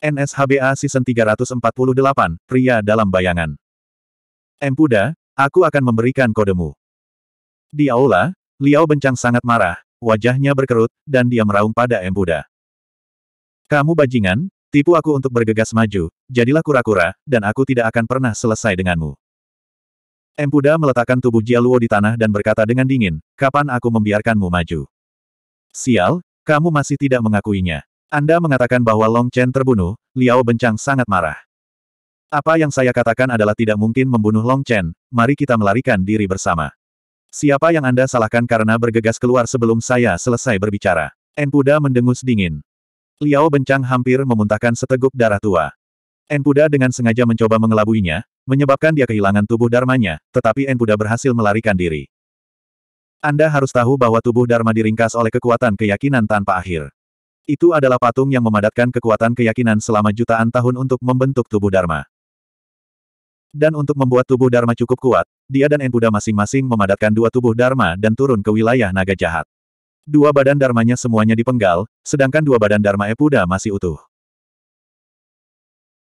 NSHBA Season 348, Pria Dalam Bayangan. Empuda, aku akan memberikan kodemu. Di aula, Liao Bencang sangat marah, wajahnya berkerut, dan dia meraung pada Empuda. Kamu bajingan, tipu aku untuk bergegas maju, jadilah kura-kura, dan aku tidak akan pernah selesai denganmu. Empuda meletakkan tubuh Jialuo di tanah dan berkata dengan dingin, kapan aku membiarkanmu maju? Sial, kamu masih tidak mengakuinya. Anda mengatakan bahwa Long Chen terbunuh, Liao Bencang sangat marah. Apa yang saya katakan adalah tidak mungkin membunuh Long Chen, mari kita melarikan diri bersama. Siapa yang Anda salahkan karena bergegas keluar sebelum saya selesai berbicara? Enpuda mendengus dingin. Liao Bencang hampir memuntahkan seteguk darah tua. Enpuda dengan sengaja mencoba mengelabuinya, menyebabkan dia kehilangan tubuh dharmanya, tetapi Enpuda berhasil melarikan diri. Anda harus tahu bahwa tubuh dharma diringkas oleh kekuatan keyakinan tanpa akhir. Itu adalah patung yang memadatkan kekuatan keyakinan selama jutaan tahun untuk membentuk tubuh Dharma. Dan untuk membuat tubuh Dharma cukup kuat, dia dan Enpuda masing-masing memadatkan dua tubuh Dharma dan turun ke wilayah naga jahat. Dua badan dharmanya semuanya dipenggal, sedangkan dua badan dharma Epuda masih utuh.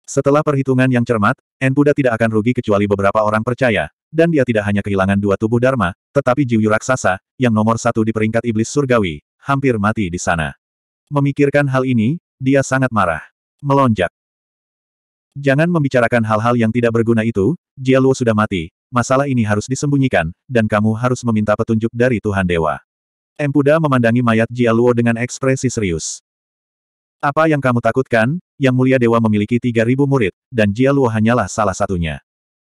Setelah perhitungan yang cermat, Enpuda tidak akan rugi kecuali beberapa orang percaya, dan dia tidak hanya kehilangan dua tubuh dharma, tetapi Jiwyu Raksasa, yang nomor satu di peringkat iblis surgawi, hampir mati di sana. Memikirkan hal ini, dia sangat marah. Melonjak. Jangan membicarakan hal-hal yang tidak berguna itu, Jia Luo sudah mati, masalah ini harus disembunyikan, dan kamu harus meminta petunjuk dari Tuhan Dewa. Empuda memandangi mayat Jia Luo dengan ekspresi serius. Apa yang kamu takutkan, Yang Mulia Dewa memiliki 3.000 murid, dan Jia Luo hanyalah salah satunya.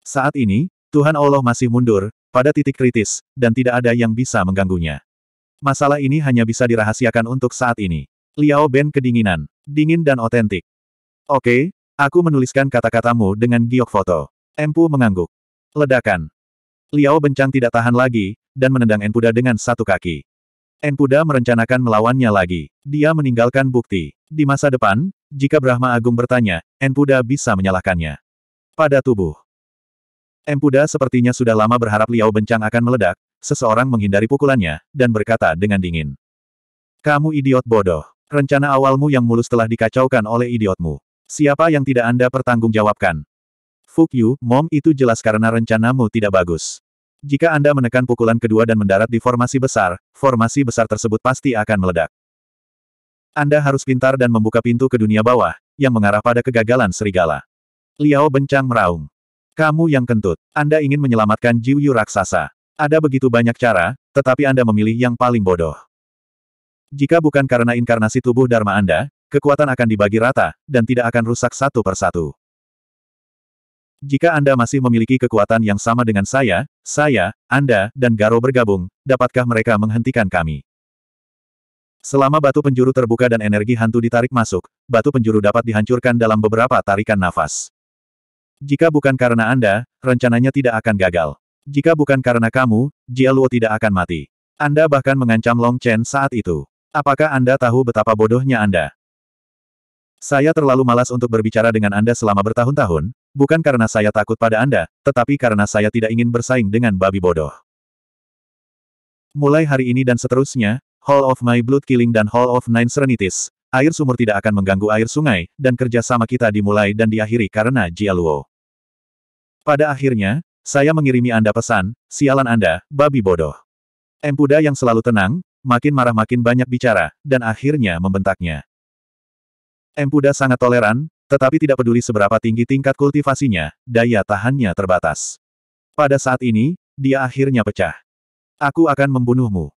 Saat ini, Tuhan Allah masih mundur, pada titik kritis, dan tidak ada yang bisa mengganggunya. Masalah ini hanya bisa dirahasiakan untuk saat ini. Liao Ben kedinginan. Dingin dan otentik. Oke, aku menuliskan kata-katamu dengan giok foto. Empu mengangguk. Ledakan. Liao bencang tidak tahan lagi, dan menendang Enpuda dengan satu kaki. Enpuda merencanakan melawannya lagi. Dia meninggalkan bukti. Di masa depan, jika Brahma Agung bertanya, Enpuda bisa menyalahkannya. Pada tubuh. Empuda sepertinya sudah lama berharap Liao Bencang akan meledak, seseorang menghindari pukulannya, dan berkata dengan dingin. Kamu idiot bodoh. Rencana awalmu yang mulus telah dikacaukan oleh idiotmu. Siapa yang tidak Anda pertanggungjawabkan? Fuck Yu, mom itu jelas karena rencanamu tidak bagus. Jika Anda menekan pukulan kedua dan mendarat di formasi besar, formasi besar tersebut pasti akan meledak. Anda harus pintar dan membuka pintu ke dunia bawah, yang mengarah pada kegagalan serigala. Liao bencang meraung. Kamu yang kentut. Anda ingin menyelamatkan Jiuyu Raksasa. Ada begitu banyak cara, tetapi Anda memilih yang paling bodoh. Jika bukan karena inkarnasi tubuh Dharma Anda, kekuatan akan dibagi rata, dan tidak akan rusak satu persatu. Jika Anda masih memiliki kekuatan yang sama dengan saya, saya, Anda, dan Garo bergabung, dapatkah mereka menghentikan kami? Selama batu penjuru terbuka dan energi hantu ditarik masuk, batu penjuru dapat dihancurkan dalam beberapa tarikan nafas. Jika bukan karena Anda, rencananya tidak akan gagal. Jika bukan karena kamu, Jia tidak akan mati. Anda bahkan mengancam Long Chen saat itu. Apakah Anda tahu betapa bodohnya Anda? Saya terlalu malas untuk berbicara dengan Anda selama bertahun-tahun, bukan karena saya takut pada Anda, tetapi karena saya tidak ingin bersaing dengan babi bodoh. Mulai hari ini dan seterusnya, Hall of My Blood Killing dan Hall of Nine Serenities, air sumur tidak akan mengganggu air sungai, dan kerjasama kita dimulai dan diakhiri karena Jialuo. Pada akhirnya, saya mengirimi Anda pesan, sialan Anda, babi bodoh. Empuda yang selalu tenang, makin marah makin banyak bicara, dan akhirnya membentaknya. Empuda sangat toleran, tetapi tidak peduli seberapa tinggi tingkat kultivasinya, daya tahannya terbatas. Pada saat ini, dia akhirnya pecah. Aku akan membunuhmu.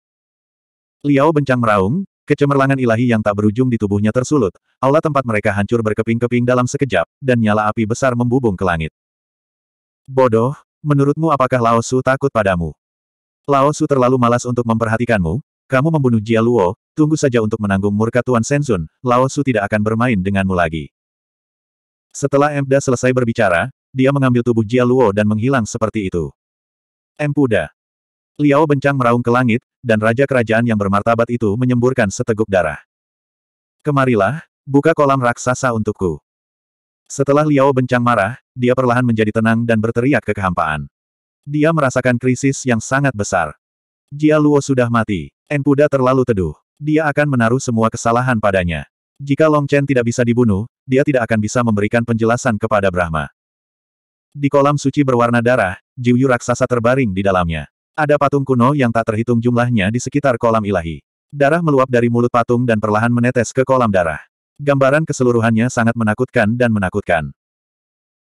Liao bencang meraung, Kecemerlangan ilahi yang tak berujung di tubuhnya tersulut, aula tempat mereka hancur berkeping-keping dalam sekejap, dan nyala api besar membubung ke langit. Bodoh, menurutmu apakah Lao Su takut padamu? Lao Su terlalu malas untuk memperhatikanmu, kamu membunuh Jia Luo, tunggu saja untuk menanggung murka Tuan Sensun, Lao Su tidak akan bermain denganmu lagi. Setelah Empda selesai berbicara, dia mengambil tubuh Jia Luo dan menghilang seperti itu. Empuda. Liao bencang meraung ke langit, dan raja kerajaan yang bermartabat itu menyemburkan seteguk darah. Kemarilah, buka kolam raksasa untukku. Setelah Liao bencang marah, dia perlahan menjadi tenang dan berteriak ke kehampaan. Dia merasakan krisis yang sangat besar. Jia Luo sudah mati. Enpuda terlalu teduh. Dia akan menaruh semua kesalahan padanya. Jika Long Chen tidak bisa dibunuh, dia tidak akan bisa memberikan penjelasan kepada Brahma. Di kolam suci berwarna darah, Jiuyu raksasa terbaring di dalamnya. Ada patung kuno yang tak terhitung jumlahnya di sekitar kolam ilahi. Darah meluap dari mulut patung dan perlahan menetes ke kolam darah. Gambaran keseluruhannya sangat menakutkan dan menakutkan.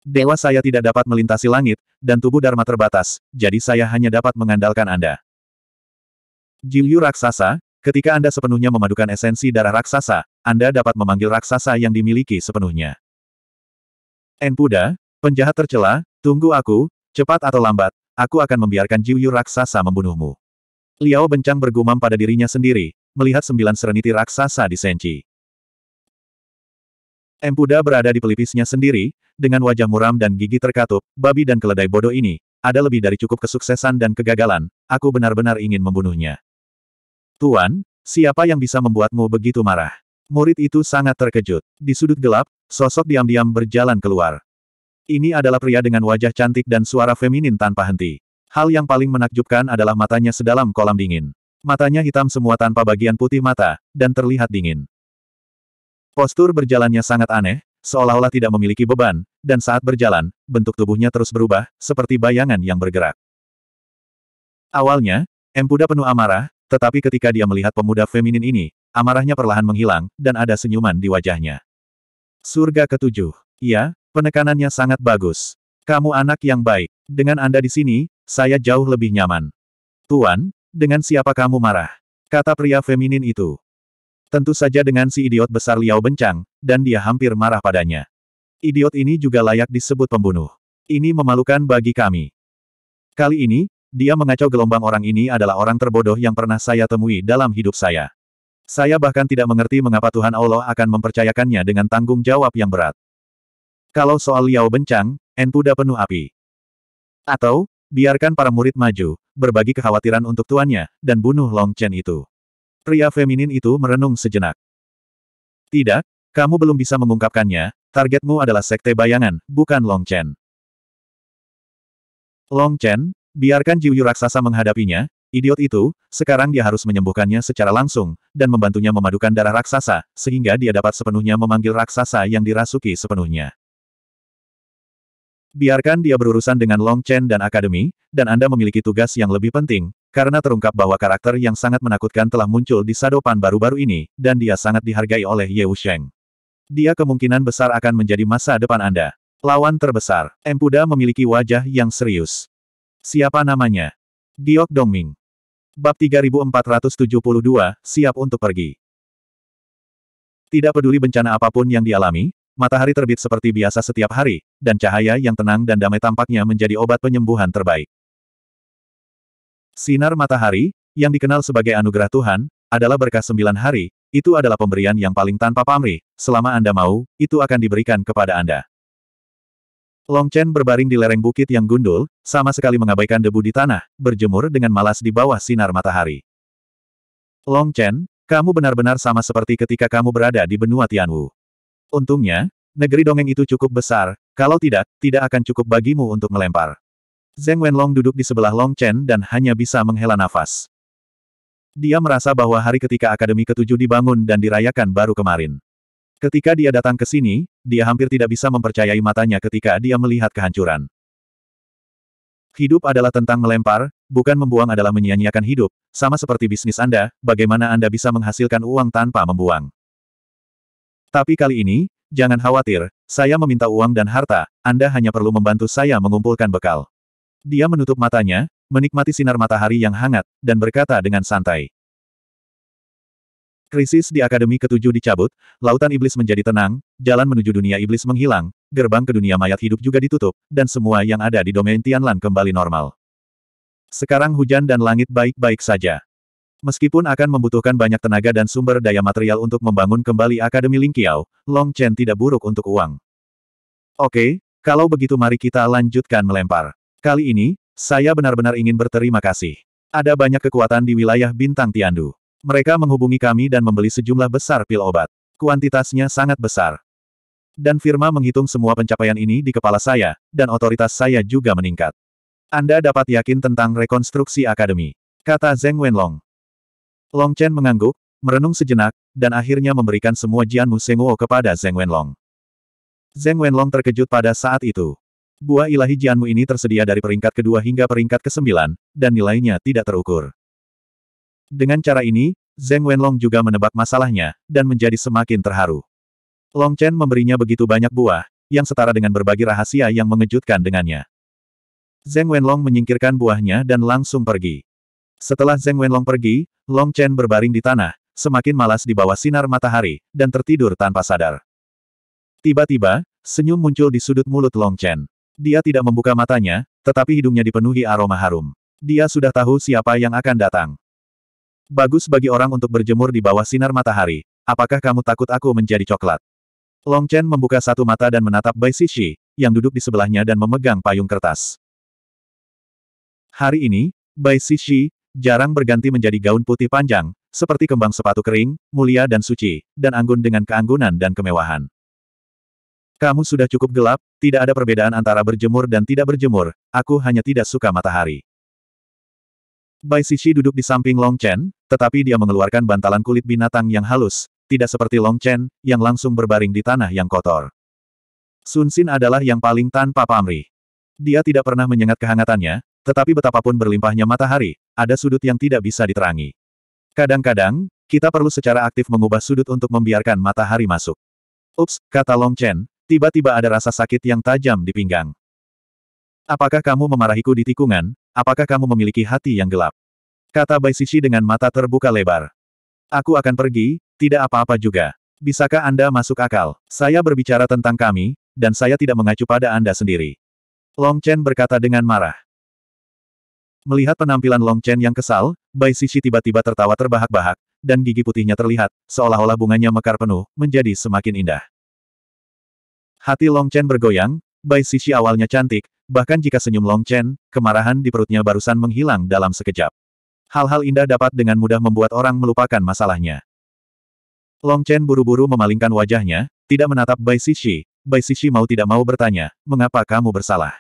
Dewa saya tidak dapat melintasi langit, dan tubuh Dharma terbatas, jadi saya hanya dapat mengandalkan Anda. Jilyu raksasa, ketika Anda sepenuhnya memadukan esensi darah raksasa, Anda dapat memanggil raksasa yang dimiliki sepenuhnya. Enpuda, penjahat tercela, tunggu aku, cepat atau lambat, aku akan membiarkan Jilyu raksasa membunuhmu. Liao bencang bergumam pada dirinya sendiri, melihat sembilan sereniti raksasa di Senci. Empuda berada di pelipisnya sendiri, dengan wajah muram dan gigi terkatup, babi dan keledai bodoh ini, ada lebih dari cukup kesuksesan dan kegagalan, aku benar-benar ingin membunuhnya. Tuan, siapa yang bisa membuatmu begitu marah? Murid itu sangat terkejut. Di sudut gelap, sosok diam-diam berjalan keluar. Ini adalah pria dengan wajah cantik dan suara feminin tanpa henti. Hal yang paling menakjubkan adalah matanya sedalam kolam dingin. Matanya hitam semua tanpa bagian putih mata, dan terlihat dingin. Postur berjalannya sangat aneh, seolah-olah tidak memiliki beban, dan saat berjalan, bentuk tubuhnya terus berubah, seperti bayangan yang bergerak. Awalnya, Empuda penuh amarah, tetapi ketika dia melihat pemuda feminin ini, amarahnya perlahan menghilang, dan ada senyuman di wajahnya. Surga ketujuh. Iya, penekanannya sangat bagus. Kamu anak yang baik. Dengan Anda di sini, saya jauh lebih nyaman. Tuan, dengan siapa kamu marah? Kata pria feminin itu. Tentu saja dengan si idiot besar Liao Bencang, dan dia hampir marah padanya. Idiot ini juga layak disebut pembunuh. Ini memalukan bagi kami. Kali ini, dia mengacau gelombang orang ini adalah orang terbodoh yang pernah saya temui dalam hidup saya. Saya bahkan tidak mengerti mengapa Tuhan Allah akan mempercayakannya dengan tanggung jawab yang berat. Kalau soal Liao bencang, Enpuda penuh api. Atau, biarkan para murid maju, berbagi kekhawatiran untuk tuannya, dan bunuh Long Chen itu. Pria feminin itu merenung sejenak. Tidak, kamu belum bisa mengungkapkannya, targetmu adalah sekte bayangan, bukan Long Chen. Long Chen, Biarkan Jiuyu raksasa menghadapinya, idiot itu, sekarang dia harus menyembuhkannya secara langsung, dan membantunya memadukan darah raksasa, sehingga dia dapat sepenuhnya memanggil raksasa yang dirasuki sepenuhnya. Biarkan dia berurusan dengan Long Chen dan Akademi, dan Anda memiliki tugas yang lebih penting, karena terungkap bahwa karakter yang sangat menakutkan telah muncul di Sadopan baru-baru ini, dan dia sangat dihargai oleh Ye Wusheng. Dia kemungkinan besar akan menjadi masa depan Anda. Lawan terbesar, Empuda memiliki wajah yang serius. Siapa namanya? Diok Dongming. Bab 3472, siap untuk pergi. Tidak peduli bencana apapun yang dialami, matahari terbit seperti biasa setiap hari, dan cahaya yang tenang dan damai tampaknya menjadi obat penyembuhan terbaik. Sinar matahari, yang dikenal sebagai anugerah Tuhan, adalah berkah sembilan hari, itu adalah pemberian yang paling tanpa pamrih, selama Anda mau, itu akan diberikan kepada Anda. Long Chen berbaring di lereng bukit yang gundul, sama sekali mengabaikan debu di tanah, berjemur dengan malas di bawah sinar matahari. Long Chen, kamu benar-benar sama seperti ketika kamu berada di benua Tianwu. Untungnya, negeri dongeng itu cukup besar, kalau tidak, tidak akan cukup bagimu untuk melempar. Zeng Wenlong duduk di sebelah Long Chen dan hanya bisa menghela nafas. Dia merasa bahwa hari ketika Akademi Ketujuh dibangun dan dirayakan baru kemarin. Ketika dia datang ke sini, dia hampir tidak bisa mempercayai matanya ketika dia melihat kehancuran. Hidup adalah tentang melempar, bukan membuang adalah menyia-nyiakan hidup, sama seperti bisnis Anda, bagaimana Anda bisa menghasilkan uang tanpa membuang. Tapi kali ini, jangan khawatir, saya meminta uang dan harta, Anda hanya perlu membantu saya mengumpulkan bekal. Dia menutup matanya, menikmati sinar matahari yang hangat, dan berkata dengan santai. Krisis di Akademi Ketujuh dicabut, lautan iblis menjadi tenang, jalan menuju dunia iblis menghilang, gerbang ke dunia mayat hidup juga ditutup, dan semua yang ada di domain Tianlan kembali normal. Sekarang hujan dan langit baik-baik saja. Meskipun akan membutuhkan banyak tenaga dan sumber daya material untuk membangun kembali Akademi Lingqiao, Long Chen tidak buruk untuk uang. Oke, kalau begitu mari kita lanjutkan melempar. Kali ini, saya benar-benar ingin berterima kasih. Ada banyak kekuatan di wilayah bintang Tiandu. Mereka menghubungi kami dan membeli sejumlah besar pil obat. Kuantitasnya sangat besar. Dan firma menghitung semua pencapaian ini di kepala saya, dan otoritas saya juga meningkat. Anda dapat yakin tentang rekonstruksi akademi, kata Zeng Wenlong. Long Chen mengangguk, merenung sejenak, dan akhirnya memberikan semua Jianmu Senguo kepada Zeng Wenlong. Zeng Wenlong terkejut pada saat itu. Buah ilahi Jianmu ini tersedia dari peringkat kedua hingga peringkat kesembilan, dan nilainya tidak terukur. Dengan cara ini, Zeng Wenlong juga menebak masalahnya, dan menjadi semakin terharu. Long Chen memberinya begitu banyak buah, yang setara dengan berbagi rahasia yang mengejutkan dengannya. Zeng Wenlong menyingkirkan buahnya dan langsung pergi. Setelah Zeng Wenlong pergi, Long Chen berbaring di tanah, semakin malas di bawah sinar matahari, dan tertidur tanpa sadar. Tiba-tiba, senyum muncul di sudut mulut Long Chen. Dia tidak membuka matanya, tetapi hidungnya dipenuhi aroma harum. Dia sudah tahu siapa yang akan datang. Bagus bagi orang untuk berjemur di bawah sinar matahari. Apakah kamu takut aku menjadi coklat? Long Chen membuka satu mata dan menatap Bai Sishi yang duduk di sebelahnya dan memegang payung kertas. Hari ini, Bai Sishi jarang berganti menjadi gaun putih panjang, seperti kembang sepatu kering, mulia dan suci, dan anggun dengan keanggunan dan kemewahan. Kamu sudah cukup gelap, tidak ada perbedaan antara berjemur dan tidak berjemur, aku hanya tidak suka matahari. Bai Sishi duduk di samping Long Chen, tetapi dia mengeluarkan bantalan kulit binatang yang halus, tidak seperti Long Chen, yang langsung berbaring di tanah yang kotor. Sun Xin adalah yang paling tanpa pamrih. Dia tidak pernah menyengat kehangatannya, tetapi betapapun berlimpahnya matahari, ada sudut yang tidak bisa diterangi. Kadang-kadang, kita perlu secara aktif mengubah sudut untuk membiarkan matahari masuk. Ups, kata Long Chen, tiba-tiba ada rasa sakit yang tajam di pinggang. Apakah kamu memarahiku di tikungan, Apakah kamu memiliki hati yang gelap? Kata Bai Sisi dengan mata terbuka lebar. Aku akan pergi, tidak apa-apa juga. Bisakah Anda masuk akal? Saya berbicara tentang kami, dan saya tidak mengacu pada Anda sendiri. Long Chen berkata dengan marah. Melihat penampilan Long Chen yang kesal, Bai Sisi tiba-tiba tertawa terbahak-bahak, dan gigi putihnya terlihat, seolah-olah bunganya mekar penuh, menjadi semakin indah. Hati Long Chen bergoyang, Bai Sisi awalnya cantik, bahkan jika senyum Long Chen, kemarahan di perutnya barusan menghilang dalam sekejap. Hal-hal indah dapat dengan mudah membuat orang melupakan masalahnya. Long Chen buru-buru memalingkan wajahnya, tidak menatap Bai Sishi. Bai Sishi mau tidak mau bertanya, mengapa kamu bersalah?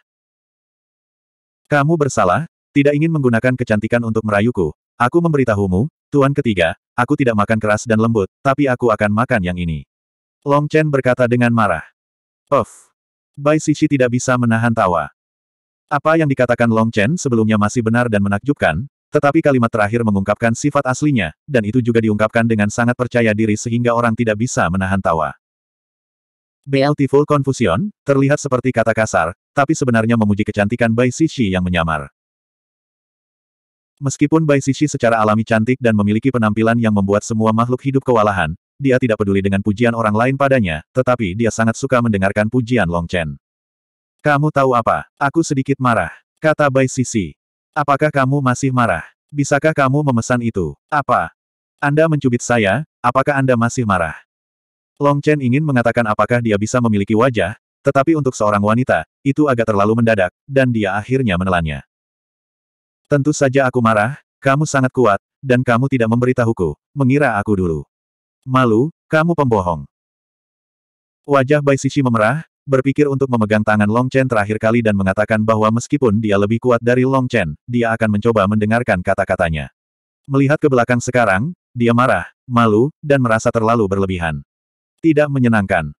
Kamu bersalah, tidak ingin menggunakan kecantikan untuk merayuku. Aku memberitahumu, Tuan ketiga, aku tidak makan keras dan lembut, tapi aku akan makan yang ini. Long Chen berkata dengan marah. Of, Bai Sishi tidak bisa menahan tawa. Apa yang dikatakan Long Chen sebelumnya masih benar dan menakjubkan, tetapi kalimat terakhir mengungkapkan sifat aslinya, dan itu juga diungkapkan dengan sangat percaya diri sehingga orang tidak bisa menahan tawa. B.L.T. Full Confusion, terlihat seperti kata kasar, tapi sebenarnya memuji kecantikan Bai Sishi yang menyamar. Meskipun Bai Sishi secara alami cantik dan memiliki penampilan yang membuat semua makhluk hidup kewalahan, dia tidak peduli dengan pujian orang lain padanya, tetapi dia sangat suka mendengarkan pujian Long Chen. Kamu tahu apa? Aku sedikit marah. Kata Bai Sisi. Apakah kamu masih marah? Bisakah kamu memesan itu? Apa? Anda mencubit saya, apakah Anda masih marah? Long Chen ingin mengatakan apakah dia bisa memiliki wajah, tetapi untuk seorang wanita, itu agak terlalu mendadak, dan dia akhirnya menelannya. Tentu saja aku marah, kamu sangat kuat, dan kamu tidak memberitahuku, mengira aku dulu. Malu, kamu pembohong. Wajah Bai Sisi memerah, berpikir untuk memegang tangan Long Chen terakhir kali dan mengatakan bahwa meskipun dia lebih kuat dari Long Chen, dia akan mencoba mendengarkan kata-katanya. Melihat ke belakang sekarang, dia marah, malu, dan merasa terlalu berlebihan. Tidak menyenangkan.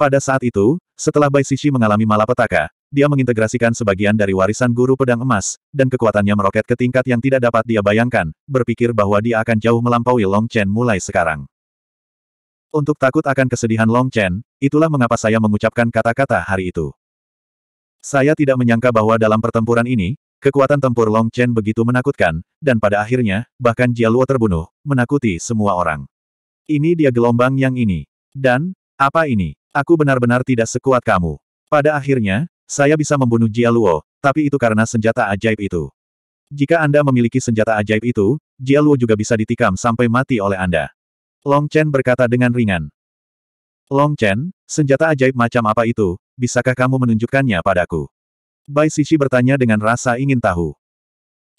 Pada saat itu, setelah Bai Sisi mengalami malapetaka, dia mengintegrasikan sebagian dari warisan guru pedang emas, dan kekuatannya meroket ke tingkat yang tidak dapat dia bayangkan, berpikir bahwa dia akan jauh melampaui Long Chen mulai sekarang. Untuk takut akan kesedihan Long Chen, itulah mengapa saya mengucapkan kata-kata hari itu. Saya tidak menyangka bahwa dalam pertempuran ini, kekuatan tempur Long Chen begitu menakutkan, dan pada akhirnya, bahkan Jia Luo terbunuh, menakuti semua orang. Ini dia gelombang yang ini. Dan, apa ini? Aku benar-benar tidak sekuat kamu. Pada akhirnya, saya bisa membunuh Jia Luo, tapi itu karena senjata ajaib itu. Jika Anda memiliki senjata ajaib itu, Jia Luo juga bisa ditikam sampai mati oleh Anda. Long Chen berkata dengan ringan. Long Chen, senjata ajaib macam apa itu, bisakah kamu menunjukkannya padaku? Bai Sisi bertanya dengan rasa ingin tahu.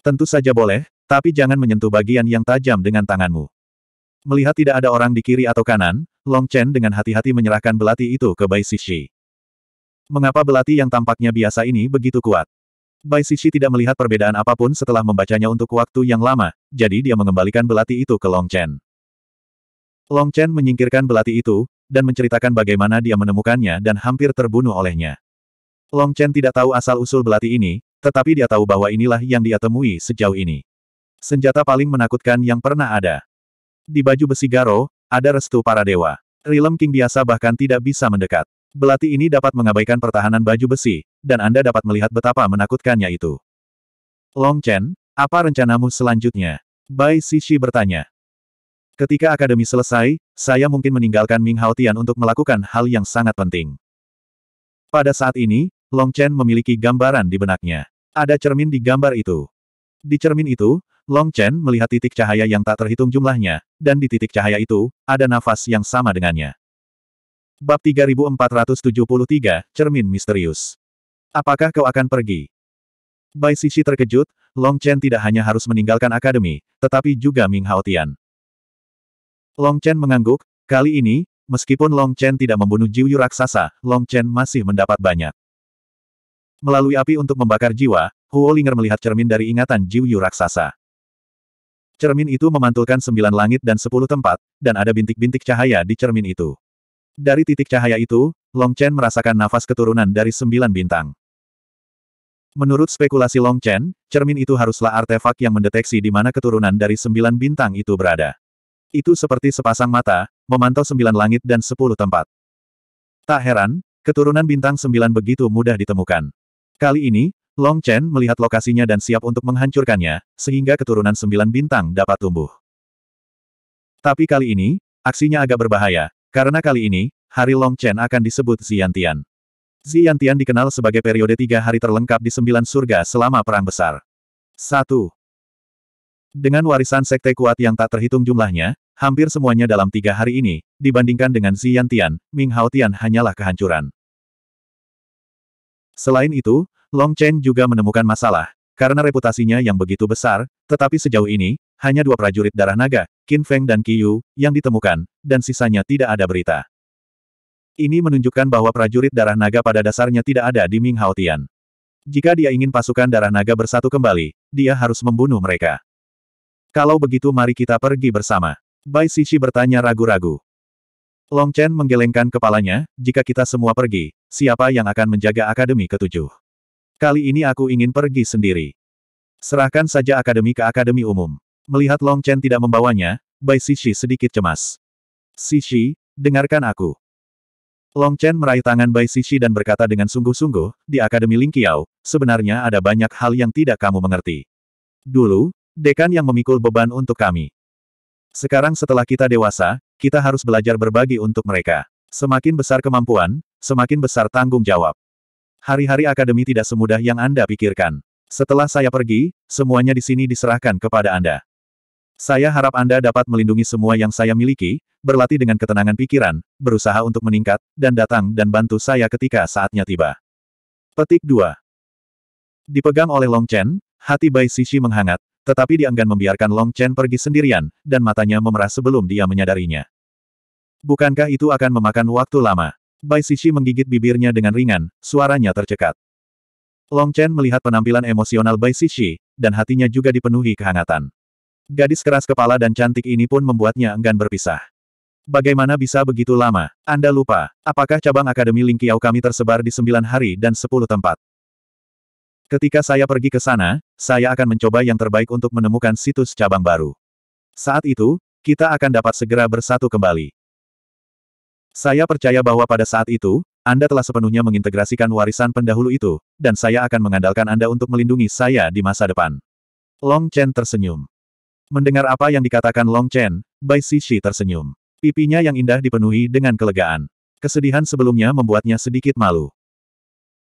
Tentu saja boleh, tapi jangan menyentuh bagian yang tajam dengan tanganmu. Melihat tidak ada orang di kiri atau kanan, Long Chen dengan hati-hati menyerahkan belati itu ke Bai Sisi. Mengapa belati yang tampaknya biasa ini begitu kuat? Bai Sisi tidak melihat perbedaan apapun setelah membacanya untuk waktu yang lama, jadi dia mengembalikan belati itu ke Long Chen. Long Chen menyingkirkan belati itu, dan menceritakan bagaimana dia menemukannya dan hampir terbunuh olehnya. Long Chen tidak tahu asal-usul belati ini, tetapi dia tahu bahwa inilah yang dia temui sejauh ini. Senjata paling menakutkan yang pernah ada. Di baju besi Garo, ada restu para dewa. Rilem King biasa bahkan tidak bisa mendekat. Belati ini dapat mengabaikan pertahanan baju besi, dan Anda dapat melihat betapa menakutkannya itu. Long Chen, apa rencanamu selanjutnya? Bai Sishi bertanya. Ketika akademi selesai, saya mungkin meninggalkan Ming Haotian untuk melakukan hal yang sangat penting. Pada saat ini, Long Chen memiliki gambaran di benaknya. Ada cermin di gambar itu. Di cermin itu, Long Chen melihat titik cahaya yang tak terhitung jumlahnya, dan di titik cahaya itu, ada nafas yang sama dengannya. Bab 3473, Cermin Misterius. Apakah kau akan pergi? Bai Sisi terkejut, Long Chen tidak hanya harus meninggalkan akademi, tetapi juga Ming Hao Long Chen mengangguk, kali ini, meskipun Long Chen tidak membunuh Jiu Yu raksasa, Long Chen masih mendapat banyak. Melalui api untuk membakar jiwa, Huo Linger melihat cermin dari ingatan Jiu Yu raksasa. Cermin itu memantulkan sembilan langit dan sepuluh tempat, dan ada bintik-bintik cahaya di cermin itu. Dari titik cahaya itu, Long Chen merasakan nafas keturunan dari sembilan bintang. Menurut spekulasi Long Chen, cermin itu haruslah artefak yang mendeteksi di mana keturunan dari sembilan bintang itu berada. Itu seperti sepasang mata, memantau sembilan langit dan sepuluh tempat. Tak heran, keturunan bintang sembilan begitu mudah ditemukan. Kali ini, Long Chen melihat lokasinya dan siap untuk menghancurkannya, sehingga keturunan sembilan bintang dapat tumbuh. Tapi kali ini, aksinya agak berbahaya, karena kali ini, hari Long Chen akan disebut Ziyantian. Ziyantian dikenal sebagai periode tiga hari terlengkap di sembilan surga selama Perang Besar. 1. Dengan warisan sekte kuat yang tak terhitung jumlahnya, hampir semuanya dalam tiga hari ini, dibandingkan dengan Ziyantian, Ming Haotian hanyalah kehancuran. Selain itu, Long Chen juga menemukan masalah, karena reputasinya yang begitu besar, tetapi sejauh ini, hanya dua prajurit darah naga, Qin Feng dan Qiyu, yang ditemukan, dan sisanya tidak ada berita. Ini menunjukkan bahwa prajurit darah naga pada dasarnya tidak ada di Ming Haotian. Jika dia ingin pasukan darah naga bersatu kembali, dia harus membunuh mereka. Kalau begitu mari kita pergi bersama. Bai Sisi bertanya ragu-ragu. Long Chen menggelengkan kepalanya, jika kita semua pergi, siapa yang akan menjaga Akademi ketujuh? Kali ini aku ingin pergi sendiri. Serahkan saja Akademi ke Akademi Umum. Melihat Long Chen tidak membawanya, Bai Sisi sedikit cemas. Sisi, dengarkan aku. Long Chen meraih tangan Bai Sisi dan berkata dengan sungguh-sungguh, di Akademi Ling Qiao, sebenarnya ada banyak hal yang tidak kamu mengerti. Dulu, dekan yang memikul beban untuk kami. Sekarang setelah kita dewasa, kita harus belajar berbagi untuk mereka. Semakin besar kemampuan, semakin besar tanggung jawab. Hari-hari akademi tidak semudah yang Anda pikirkan. Setelah saya pergi, semuanya di sini diserahkan kepada Anda. Saya harap Anda dapat melindungi semua yang saya miliki, berlatih dengan ketenangan pikiran, berusaha untuk meningkat, dan datang dan bantu saya ketika saatnya tiba. Petik 2. Dipegang oleh Long Chen, hati Bai Sisi menghangat, tetapi dia membiarkan Long Chen pergi sendirian, dan matanya memerah sebelum dia menyadarinya. Bukankah itu akan memakan waktu lama? Bai Sisi menggigit bibirnya dengan ringan, suaranya tercekat. Long Chen melihat penampilan emosional Bai Sisi, dan hatinya juga dipenuhi kehangatan. Gadis keras kepala dan cantik ini pun membuatnya enggan berpisah. Bagaimana bisa begitu lama? Anda lupa, apakah cabang Akademi Lingkiau kami tersebar di sembilan hari dan sepuluh tempat? Ketika saya pergi ke sana, saya akan mencoba yang terbaik untuk menemukan situs cabang baru. Saat itu, kita akan dapat segera bersatu kembali. Saya percaya bahwa pada saat itu, anda telah sepenuhnya mengintegrasikan warisan pendahulu itu, dan saya akan mengandalkan Anda untuk melindungi saya di masa depan. Long Chen tersenyum. Mendengar apa yang dikatakan Long Chen, Bai Sisi tersenyum. Pipinya yang indah dipenuhi dengan kelegaan. Kesedihan sebelumnya membuatnya sedikit malu.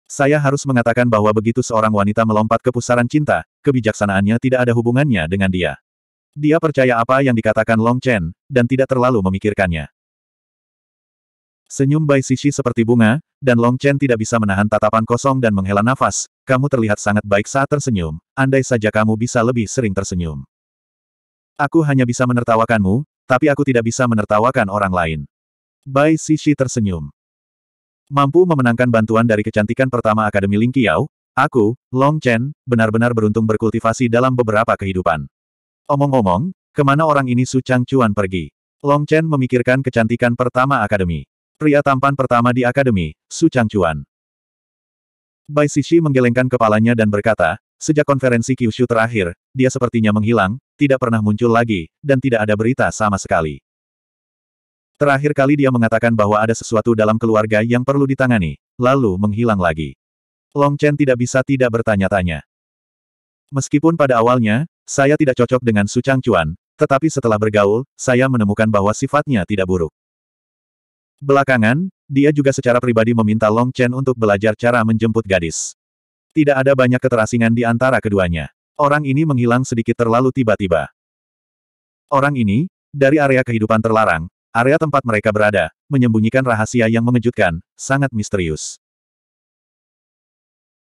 Saya harus mengatakan bahwa begitu seorang wanita melompat ke pusaran cinta, kebijaksanaannya tidak ada hubungannya dengan dia. Dia percaya apa yang dikatakan Long Chen, dan tidak terlalu memikirkannya. Senyum Bai Sisi seperti bunga, dan Long Chen tidak bisa menahan tatapan kosong dan menghela nafas, kamu terlihat sangat baik saat tersenyum, andai saja kamu bisa lebih sering tersenyum. Aku hanya bisa menertawakanmu, tapi aku tidak bisa menertawakan orang lain. Bai Sishi tersenyum. Mampu memenangkan bantuan dari kecantikan pertama Akademi Lingqiao, aku, Long Chen, benar-benar beruntung berkultivasi dalam beberapa kehidupan. Omong-omong, kemana orang ini Su Chang Chuan pergi? Long Chen memikirkan kecantikan pertama Akademi. Pria tampan pertama di Akademi, Su Chang Chuan. Bai Sishi menggelengkan kepalanya dan berkata, Sejak konferensi Kyushu terakhir, dia sepertinya menghilang, tidak pernah muncul lagi, dan tidak ada berita sama sekali. Terakhir kali dia mengatakan bahwa ada sesuatu dalam keluarga yang perlu ditangani, lalu menghilang lagi. Long Chen tidak bisa tidak bertanya-tanya. Meskipun pada awalnya, saya tidak cocok dengan Su Changchuan, tetapi setelah bergaul, saya menemukan bahwa sifatnya tidak buruk. Belakangan, dia juga secara pribadi meminta Long Chen untuk belajar cara menjemput gadis. Tidak ada banyak keterasingan di antara keduanya. Orang ini menghilang sedikit terlalu tiba-tiba. Orang ini, dari area kehidupan terlarang, area tempat mereka berada, menyembunyikan rahasia yang mengejutkan, sangat misterius.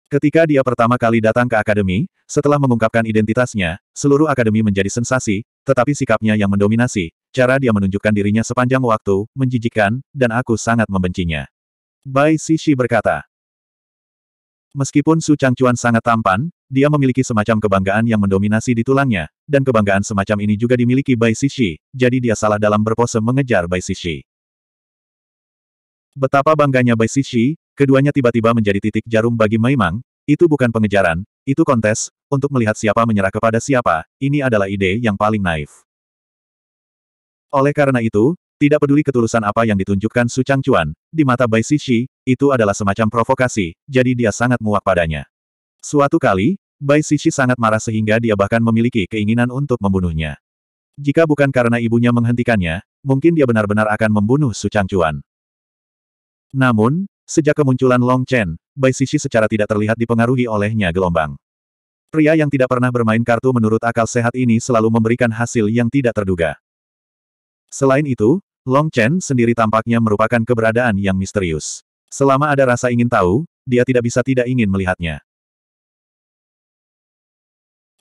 Ketika dia pertama kali datang ke akademi, setelah mengungkapkan identitasnya, seluruh akademi menjadi sensasi, tetapi sikapnya yang mendominasi, cara dia menunjukkan dirinya sepanjang waktu, menjijikkan, dan aku sangat membencinya. Bai Sishi berkata, Meskipun Su Changchuan sangat tampan, dia memiliki semacam kebanggaan yang mendominasi di tulangnya, dan kebanggaan semacam ini juga dimiliki Bai Sishi. jadi dia salah dalam berpose mengejar Bai Sishi. Betapa bangganya Bai Sishi! keduanya tiba-tiba menjadi titik jarum bagi Mang. itu bukan pengejaran, itu kontes, untuk melihat siapa menyerah kepada siapa, ini adalah ide yang paling naif. Oleh karena itu, tidak peduli ketulusan apa yang ditunjukkan Su Changchuan, di mata Bai Sishi itu adalah semacam provokasi, jadi dia sangat muak padanya. Suatu kali, Bai Sishi sangat marah sehingga dia bahkan memiliki keinginan untuk membunuhnya. Jika bukan karena ibunya menghentikannya, mungkin dia benar-benar akan membunuh Su Changchuan. Namun, sejak kemunculan Long Chen, Bai Sishi secara tidak terlihat dipengaruhi olehnya gelombang. Pria yang tidak pernah bermain kartu menurut akal sehat ini selalu memberikan hasil yang tidak terduga. Selain itu, Long Chen sendiri tampaknya merupakan keberadaan yang misterius. Selama ada rasa ingin tahu, dia tidak bisa tidak ingin melihatnya.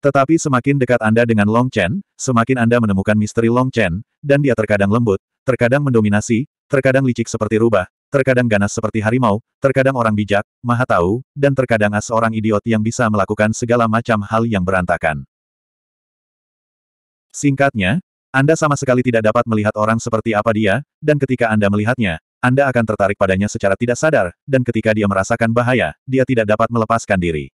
Tetapi semakin dekat Anda dengan Long Chen, semakin Anda menemukan misteri Long Chen, dan dia terkadang lembut, terkadang mendominasi, terkadang licik seperti rubah, terkadang ganas seperti harimau, terkadang orang bijak, maha tahu, dan terkadang as orang idiot yang bisa melakukan segala macam hal yang berantakan. Singkatnya, anda sama sekali tidak dapat melihat orang seperti apa dia, dan ketika Anda melihatnya, Anda akan tertarik padanya secara tidak sadar, dan ketika dia merasakan bahaya, dia tidak dapat melepaskan diri.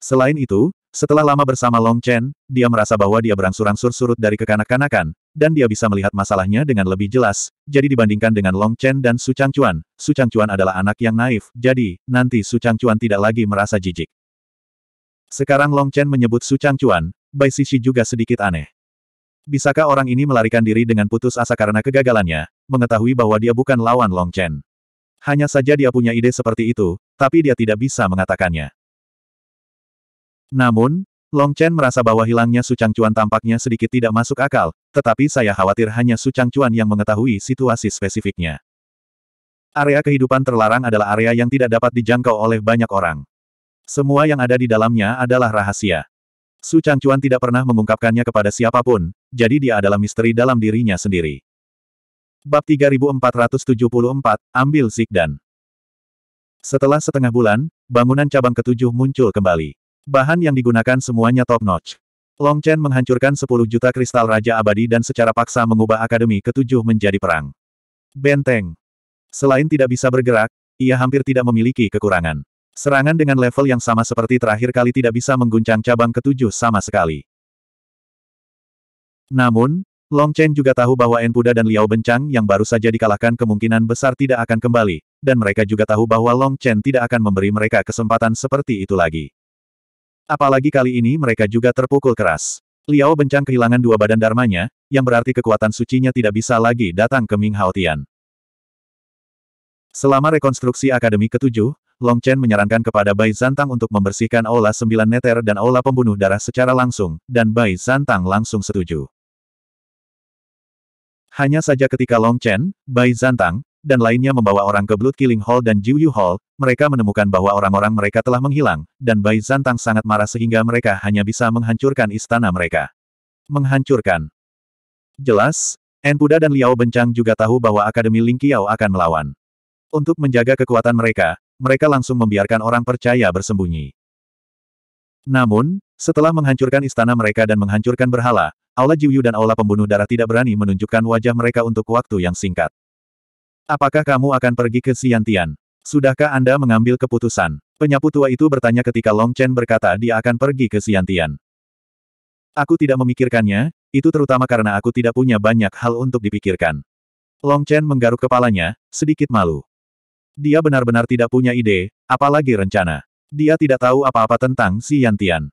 Selain itu, setelah lama bersama Long Chen, dia merasa bahwa dia berangsur-angsur surut dari kekanak-kanakan, dan dia bisa melihat masalahnya dengan lebih jelas, jadi dibandingkan dengan Long Chen dan Su Changchuan, Su Changchuan adalah anak yang naif, jadi, nanti Su Changchuan tidak lagi merasa jijik. Sekarang Long Chen menyebut Su Changchuan, Bai Sishi juga sedikit aneh. Bisakah orang ini melarikan diri dengan putus asa karena kegagalannya, mengetahui bahwa dia bukan lawan Long Chen? Hanya saja dia punya ide seperti itu, tapi dia tidak bisa mengatakannya. Namun, Long Chen merasa bahwa hilangnya Su Chuan tampaknya sedikit tidak masuk akal, tetapi saya khawatir hanya Su Chuan yang mengetahui situasi spesifiknya. Area kehidupan terlarang adalah area yang tidak dapat dijangkau oleh banyak orang. Semua yang ada di dalamnya adalah rahasia. Su Changchuan tidak pernah mengungkapkannya kepada siapapun, jadi dia adalah misteri dalam dirinya sendiri. Bab 3474, Ambil Zikdan Setelah setengah bulan, bangunan cabang ketujuh muncul kembali. Bahan yang digunakan semuanya top-notch. Long Chen menghancurkan 10 juta kristal Raja Abadi dan secara paksa mengubah Akademi ketujuh menjadi perang. Benteng. Selain tidak bisa bergerak, ia hampir tidak memiliki kekurangan. Serangan dengan level yang sama seperti terakhir kali tidak bisa mengguncang cabang ketujuh sama sekali. Namun, Long Chen juga tahu bahwa Enpuda dan Liao Bencang yang baru saja dikalahkan kemungkinan besar tidak akan kembali, dan mereka juga tahu bahwa Long Chen tidak akan memberi mereka kesempatan seperti itu lagi. Apalagi kali ini mereka juga terpukul keras. Liao Bencang kehilangan dua badan dharmanya, yang berarti kekuatan sucinya tidak bisa lagi datang ke Ming Haotian. Selama rekonstruksi Akademi ketujuh, Long Chen menyarankan kepada Bai Zantang untuk membersihkan Aula Sembilan Neter dan Aula Pembunuh Darah secara langsung, dan Bai Zantang langsung setuju. Hanya saja ketika Long Chen, Bai Zantang, dan lainnya membawa orang ke Blood Killing Hall dan Jiu Yu Hall, mereka menemukan bahwa orang-orang mereka telah menghilang, dan Bai Zantang sangat marah sehingga mereka hanya bisa menghancurkan istana mereka. Menghancurkan. Jelas, Puda dan Liao Bencang juga tahu bahwa Akademi Ling Qiao akan melawan. Untuk menjaga kekuatan mereka, mereka langsung membiarkan orang percaya bersembunyi. Namun, setelah menghancurkan istana mereka dan menghancurkan berhala, Aula Jiuyu dan Aula Pembunuh Darah tidak berani menunjukkan wajah mereka untuk waktu yang singkat. Apakah kamu akan pergi ke Siantian? Sudahkah Anda mengambil keputusan? Penyapu tua itu bertanya ketika Long Chen berkata dia akan pergi ke Siantian. Aku tidak memikirkannya, itu terutama karena aku tidak punya banyak hal untuk dipikirkan. Long Chen menggaruk kepalanya, sedikit malu. Dia benar-benar tidak punya ide, apalagi rencana. Dia tidak tahu apa-apa tentang Si Yantian.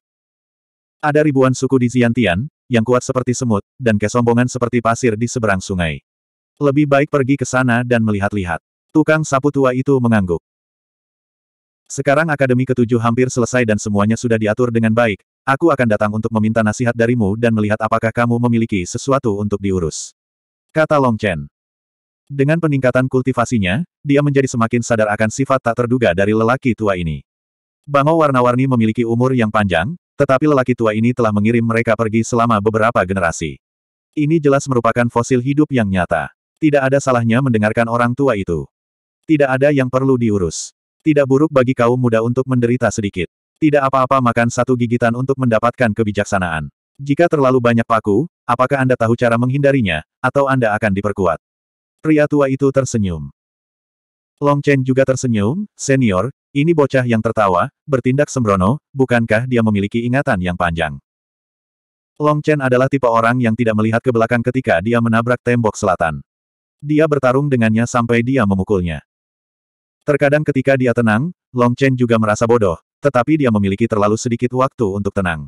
Ada ribuan suku di Xiantian, yang kuat seperti semut, dan kesombongan seperti pasir di seberang sungai. Lebih baik pergi ke sana dan melihat-lihat. Tukang sapu tua itu mengangguk. Sekarang Akademi Ketujuh hampir selesai dan semuanya sudah diatur dengan baik, aku akan datang untuk meminta nasihat darimu dan melihat apakah kamu memiliki sesuatu untuk diurus. Kata Long Chen. Dengan peningkatan kultivasinya, dia menjadi semakin sadar akan sifat tak terduga dari lelaki tua ini. Bango warna-warni memiliki umur yang panjang, tetapi lelaki tua ini telah mengirim mereka pergi selama beberapa generasi. Ini jelas merupakan fosil hidup yang nyata. Tidak ada salahnya mendengarkan orang tua itu. Tidak ada yang perlu diurus. Tidak buruk bagi kaum muda untuk menderita sedikit. Tidak apa-apa makan satu gigitan untuk mendapatkan kebijaksanaan. Jika terlalu banyak paku, apakah Anda tahu cara menghindarinya, atau Anda akan diperkuat? Pria tua itu tersenyum. Long Chen juga tersenyum, senior, ini bocah yang tertawa, bertindak sembrono, bukankah dia memiliki ingatan yang panjang? Long Chen adalah tipe orang yang tidak melihat ke belakang ketika dia menabrak tembok selatan. Dia bertarung dengannya sampai dia memukulnya. Terkadang ketika dia tenang, Long Chen juga merasa bodoh, tetapi dia memiliki terlalu sedikit waktu untuk tenang.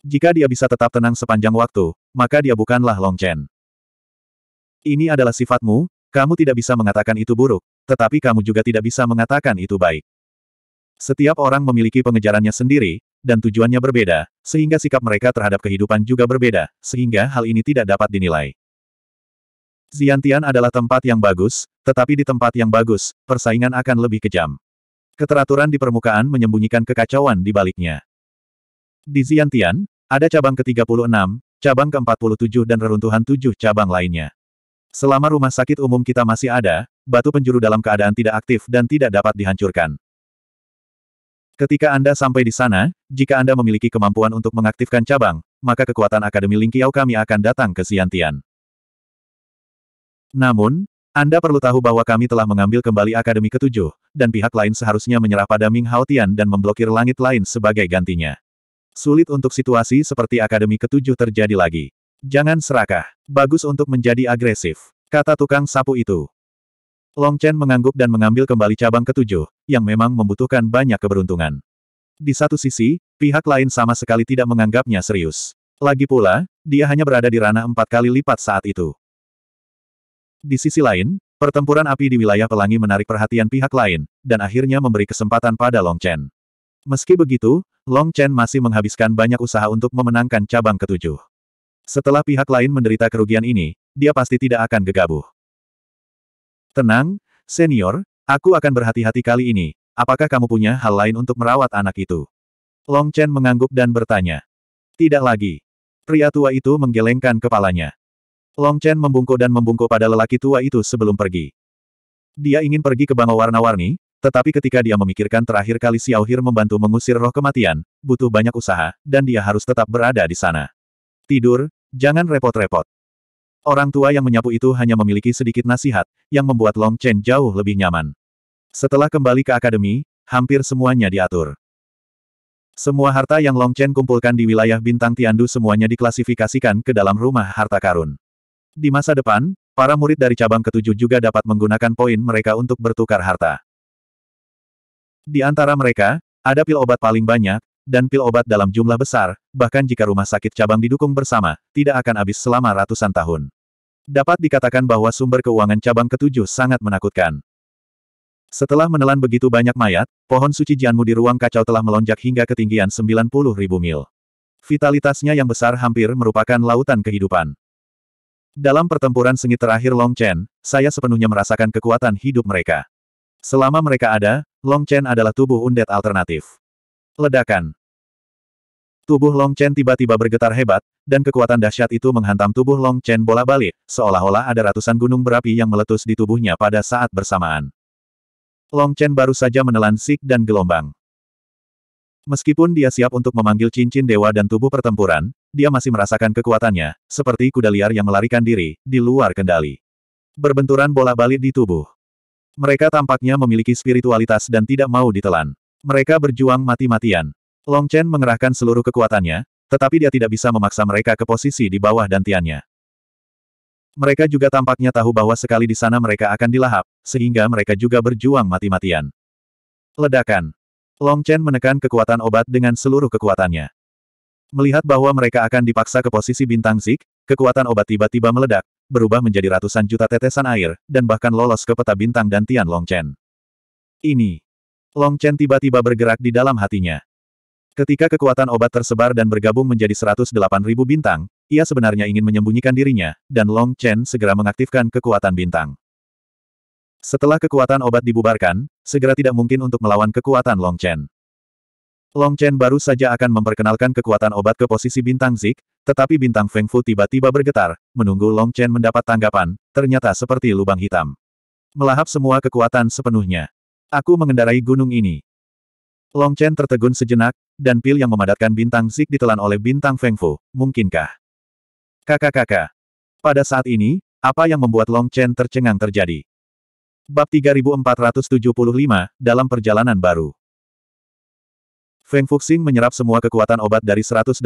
Jika dia bisa tetap tenang sepanjang waktu, maka dia bukanlah Long Chen. Ini adalah sifatmu, kamu tidak bisa mengatakan itu buruk, tetapi kamu juga tidak bisa mengatakan itu baik. Setiap orang memiliki pengejarannya sendiri, dan tujuannya berbeda, sehingga sikap mereka terhadap kehidupan juga berbeda, sehingga hal ini tidak dapat dinilai. Ziantian adalah tempat yang bagus, tetapi di tempat yang bagus, persaingan akan lebih kejam. Keteraturan di permukaan menyembunyikan kekacauan di baliknya. Di Ziantian, ada cabang ke-36, cabang ke-47 dan reruntuhan tujuh cabang lainnya. Selama rumah sakit umum kita masih ada, batu penjuru dalam keadaan tidak aktif dan tidak dapat dihancurkan. Ketika Anda sampai di sana, jika Anda memiliki kemampuan untuk mengaktifkan cabang, maka kekuatan Akademi Lingqiao kami akan datang ke Siantian. Namun, Anda perlu tahu bahwa kami telah mengambil kembali Akademi ketujuh, dan pihak lain seharusnya menyerah pada Ming Haotian dan memblokir langit lain sebagai gantinya. Sulit untuk situasi seperti Akademi ketujuh terjadi lagi. Jangan serakah. Bagus untuk menjadi agresif. Kata tukang sapu itu. Long Chen mengangguk dan mengambil kembali cabang ketujuh, yang memang membutuhkan banyak keberuntungan. Di satu sisi, pihak lain sama sekali tidak menganggapnya serius. Lagi pula, dia hanya berada di ranah empat kali lipat saat itu. Di sisi lain, pertempuran api di wilayah pelangi menarik perhatian pihak lain, dan akhirnya memberi kesempatan pada Long Chen. Meski begitu, Long Chen masih menghabiskan banyak usaha untuk memenangkan cabang ketujuh. Setelah pihak lain menderita kerugian ini, dia pasti tidak akan gegabah. Tenang, senior, aku akan berhati-hati kali ini. Apakah kamu punya hal lain untuk merawat anak itu? Long Chen mengangguk dan bertanya. Tidak lagi. Pria tua itu menggelengkan kepalanya. Long Chen membungkuk dan membungkuk pada lelaki tua itu sebelum pergi. Dia ingin pergi ke bangau warna-warni, tetapi ketika dia memikirkan terakhir kali Xiao Hir membantu mengusir roh kematian, butuh banyak usaha, dan dia harus tetap berada di sana. Tidur, Jangan repot-repot. Orang tua yang menyapu itu hanya memiliki sedikit nasihat, yang membuat Long Chen jauh lebih nyaman. Setelah kembali ke akademi, hampir semuanya diatur. Semua harta yang Long Chen kumpulkan di wilayah Bintang Tiandu semuanya diklasifikasikan ke dalam rumah harta karun. Di masa depan, para murid dari cabang ketujuh juga dapat menggunakan poin mereka untuk bertukar harta. Di antara mereka, ada pil obat paling banyak, dan pil obat dalam jumlah besar, bahkan jika rumah sakit cabang didukung bersama, tidak akan habis selama ratusan tahun. Dapat dikatakan bahwa sumber keuangan cabang ketujuh sangat menakutkan. Setelah menelan begitu banyak mayat, pohon suci Jianmu di ruang kacau telah melonjak hingga ketinggian 90 ribu mil. Vitalitasnya yang besar hampir merupakan lautan kehidupan. Dalam pertempuran sengit terakhir Long Chen, saya sepenuhnya merasakan kekuatan hidup mereka. Selama mereka ada, Long Chen adalah tubuh undet alternatif. Ledakan. Tubuh Long Chen tiba-tiba bergetar hebat, dan kekuatan dahsyat itu menghantam tubuh Long Chen bola-balik, seolah-olah ada ratusan gunung berapi yang meletus di tubuhnya pada saat bersamaan. Long Chen baru saja menelan sik dan gelombang. Meskipun dia siap untuk memanggil cincin dewa dan tubuh pertempuran, dia masih merasakan kekuatannya, seperti kuda liar yang melarikan diri, di luar kendali. Berbenturan bola balik di tubuh. Mereka tampaknya memiliki spiritualitas dan tidak mau ditelan. Mereka berjuang mati-matian. Long Chen mengerahkan seluruh kekuatannya, tetapi dia tidak bisa memaksa mereka ke posisi di bawah dantiannya. Mereka juga tampaknya tahu bahwa sekali di sana mereka akan dilahap, sehingga mereka juga berjuang mati-matian. Ledakan. Long Chen menekan kekuatan obat dengan seluruh kekuatannya. Melihat bahwa mereka akan dipaksa ke posisi bintang Zik, kekuatan obat tiba-tiba meledak, berubah menjadi ratusan juta tetesan air, dan bahkan lolos ke peta bintang dantian Long Chen. Ini. Long Chen tiba-tiba bergerak di dalam hatinya. Ketika kekuatan obat tersebar dan bergabung menjadi 108.000 bintang, ia sebenarnya ingin menyembunyikan dirinya, dan Long Chen segera mengaktifkan kekuatan bintang. Setelah kekuatan obat dibubarkan, segera tidak mungkin untuk melawan kekuatan Long Chen. Long Chen baru saja akan memperkenalkan kekuatan obat ke posisi bintang Zik, tetapi bintang Feng Fu tiba-tiba bergetar, menunggu Long Chen mendapat tanggapan, ternyata seperti lubang hitam. Melahap semua kekuatan sepenuhnya. Aku mengendarai gunung ini, Long Chen tertegun sejenak, dan pil yang memadatkan bintang Zik ditelan oleh bintang Feng Fu, mungkinkah? Kakak-kakak. Pada saat ini, apa yang membuat Long Chen tercengang terjadi? Bab 3475, dalam perjalanan baru. Feng Fuxing menyerap semua kekuatan obat dari 108.000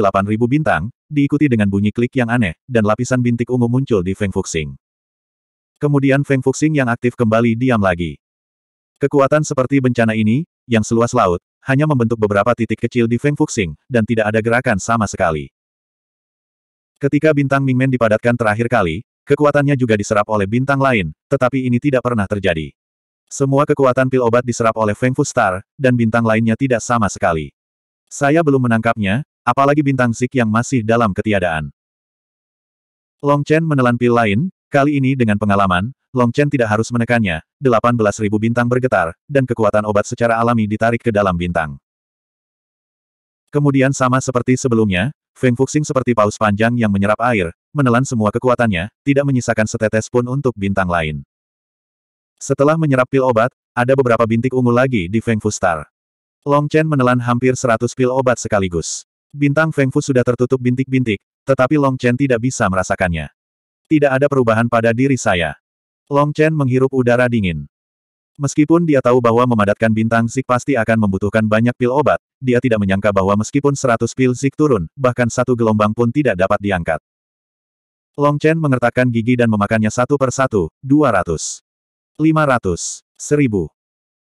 bintang, diikuti dengan bunyi klik yang aneh, dan lapisan bintik ungu muncul di Feng Fuxing. Kemudian Feng Fuxing yang aktif kembali diam lagi. Kekuatan seperti bencana ini, yang seluas laut, hanya membentuk beberapa titik kecil di Feng Fuxing, dan tidak ada gerakan sama sekali. Ketika bintang Mingmen dipadatkan terakhir kali, kekuatannya juga diserap oleh bintang lain, tetapi ini tidak pernah terjadi. Semua kekuatan pil obat diserap oleh Feng Fu Star, dan bintang lainnya tidak sama sekali. Saya belum menangkapnya, apalagi bintang Zik yang masih dalam ketiadaan. Long Chen menelan pil lain, kali ini dengan pengalaman, Long Chen tidak harus menekannya, 18.000 bintang bergetar, dan kekuatan obat secara alami ditarik ke dalam bintang. Kemudian sama seperti sebelumnya, Feng Fuxing seperti paus panjang yang menyerap air, menelan semua kekuatannya, tidak menyisakan setetes pun untuk bintang lain. Setelah menyerap pil obat, ada beberapa bintik ungu lagi di Feng Fu Star. Long Chen menelan hampir 100 pil obat sekaligus. Bintang Feng Fu sudah tertutup bintik-bintik, tetapi Long Chen tidak bisa merasakannya. Tidak ada perubahan pada diri saya. Long Chen menghirup udara dingin. Meskipun dia tahu bahwa memadatkan bintang Zik pasti akan membutuhkan banyak pil obat, dia tidak menyangka bahwa meskipun 100 pil Zik turun, bahkan satu gelombang pun tidak dapat diangkat. Long Chen mengertakkan gigi dan memakannya satu per satu, 200. 500. 1000.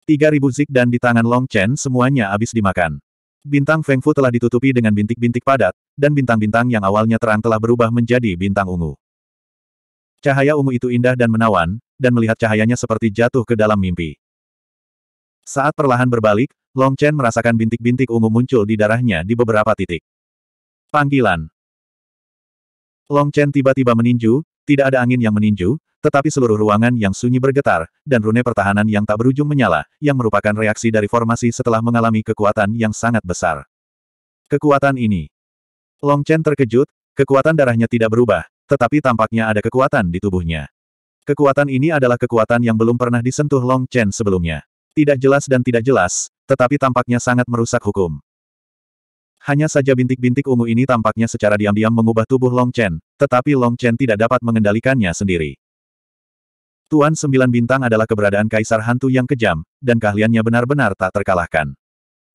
3000 zik dan di tangan Long Chen semuanya habis dimakan. Bintang Feng Fu telah ditutupi dengan bintik-bintik padat, dan bintang-bintang yang awalnya terang telah berubah menjadi bintang ungu. Cahaya ungu itu indah dan menawan, dan melihat cahayanya seperti jatuh ke dalam mimpi. Saat perlahan berbalik, Long Chen merasakan bintik-bintik ungu muncul di darahnya di beberapa titik. Panggilan Long Chen tiba-tiba meninju, tidak ada angin yang meninju, tetapi seluruh ruangan yang sunyi bergetar, dan rune pertahanan yang tak berujung menyala, yang merupakan reaksi dari formasi setelah mengalami kekuatan yang sangat besar. Kekuatan ini. Long Chen terkejut, kekuatan darahnya tidak berubah, tetapi tampaknya ada kekuatan di tubuhnya. Kekuatan ini adalah kekuatan yang belum pernah disentuh Long Chen sebelumnya. Tidak jelas dan tidak jelas, tetapi tampaknya sangat merusak hukum. Hanya saja bintik-bintik ungu ini tampaknya secara diam-diam mengubah tubuh Long Chen, tetapi Long Chen tidak dapat mengendalikannya sendiri. Tuan Sembilan Bintang adalah keberadaan Kaisar Hantu yang kejam, dan keahliannya benar-benar tak terkalahkan.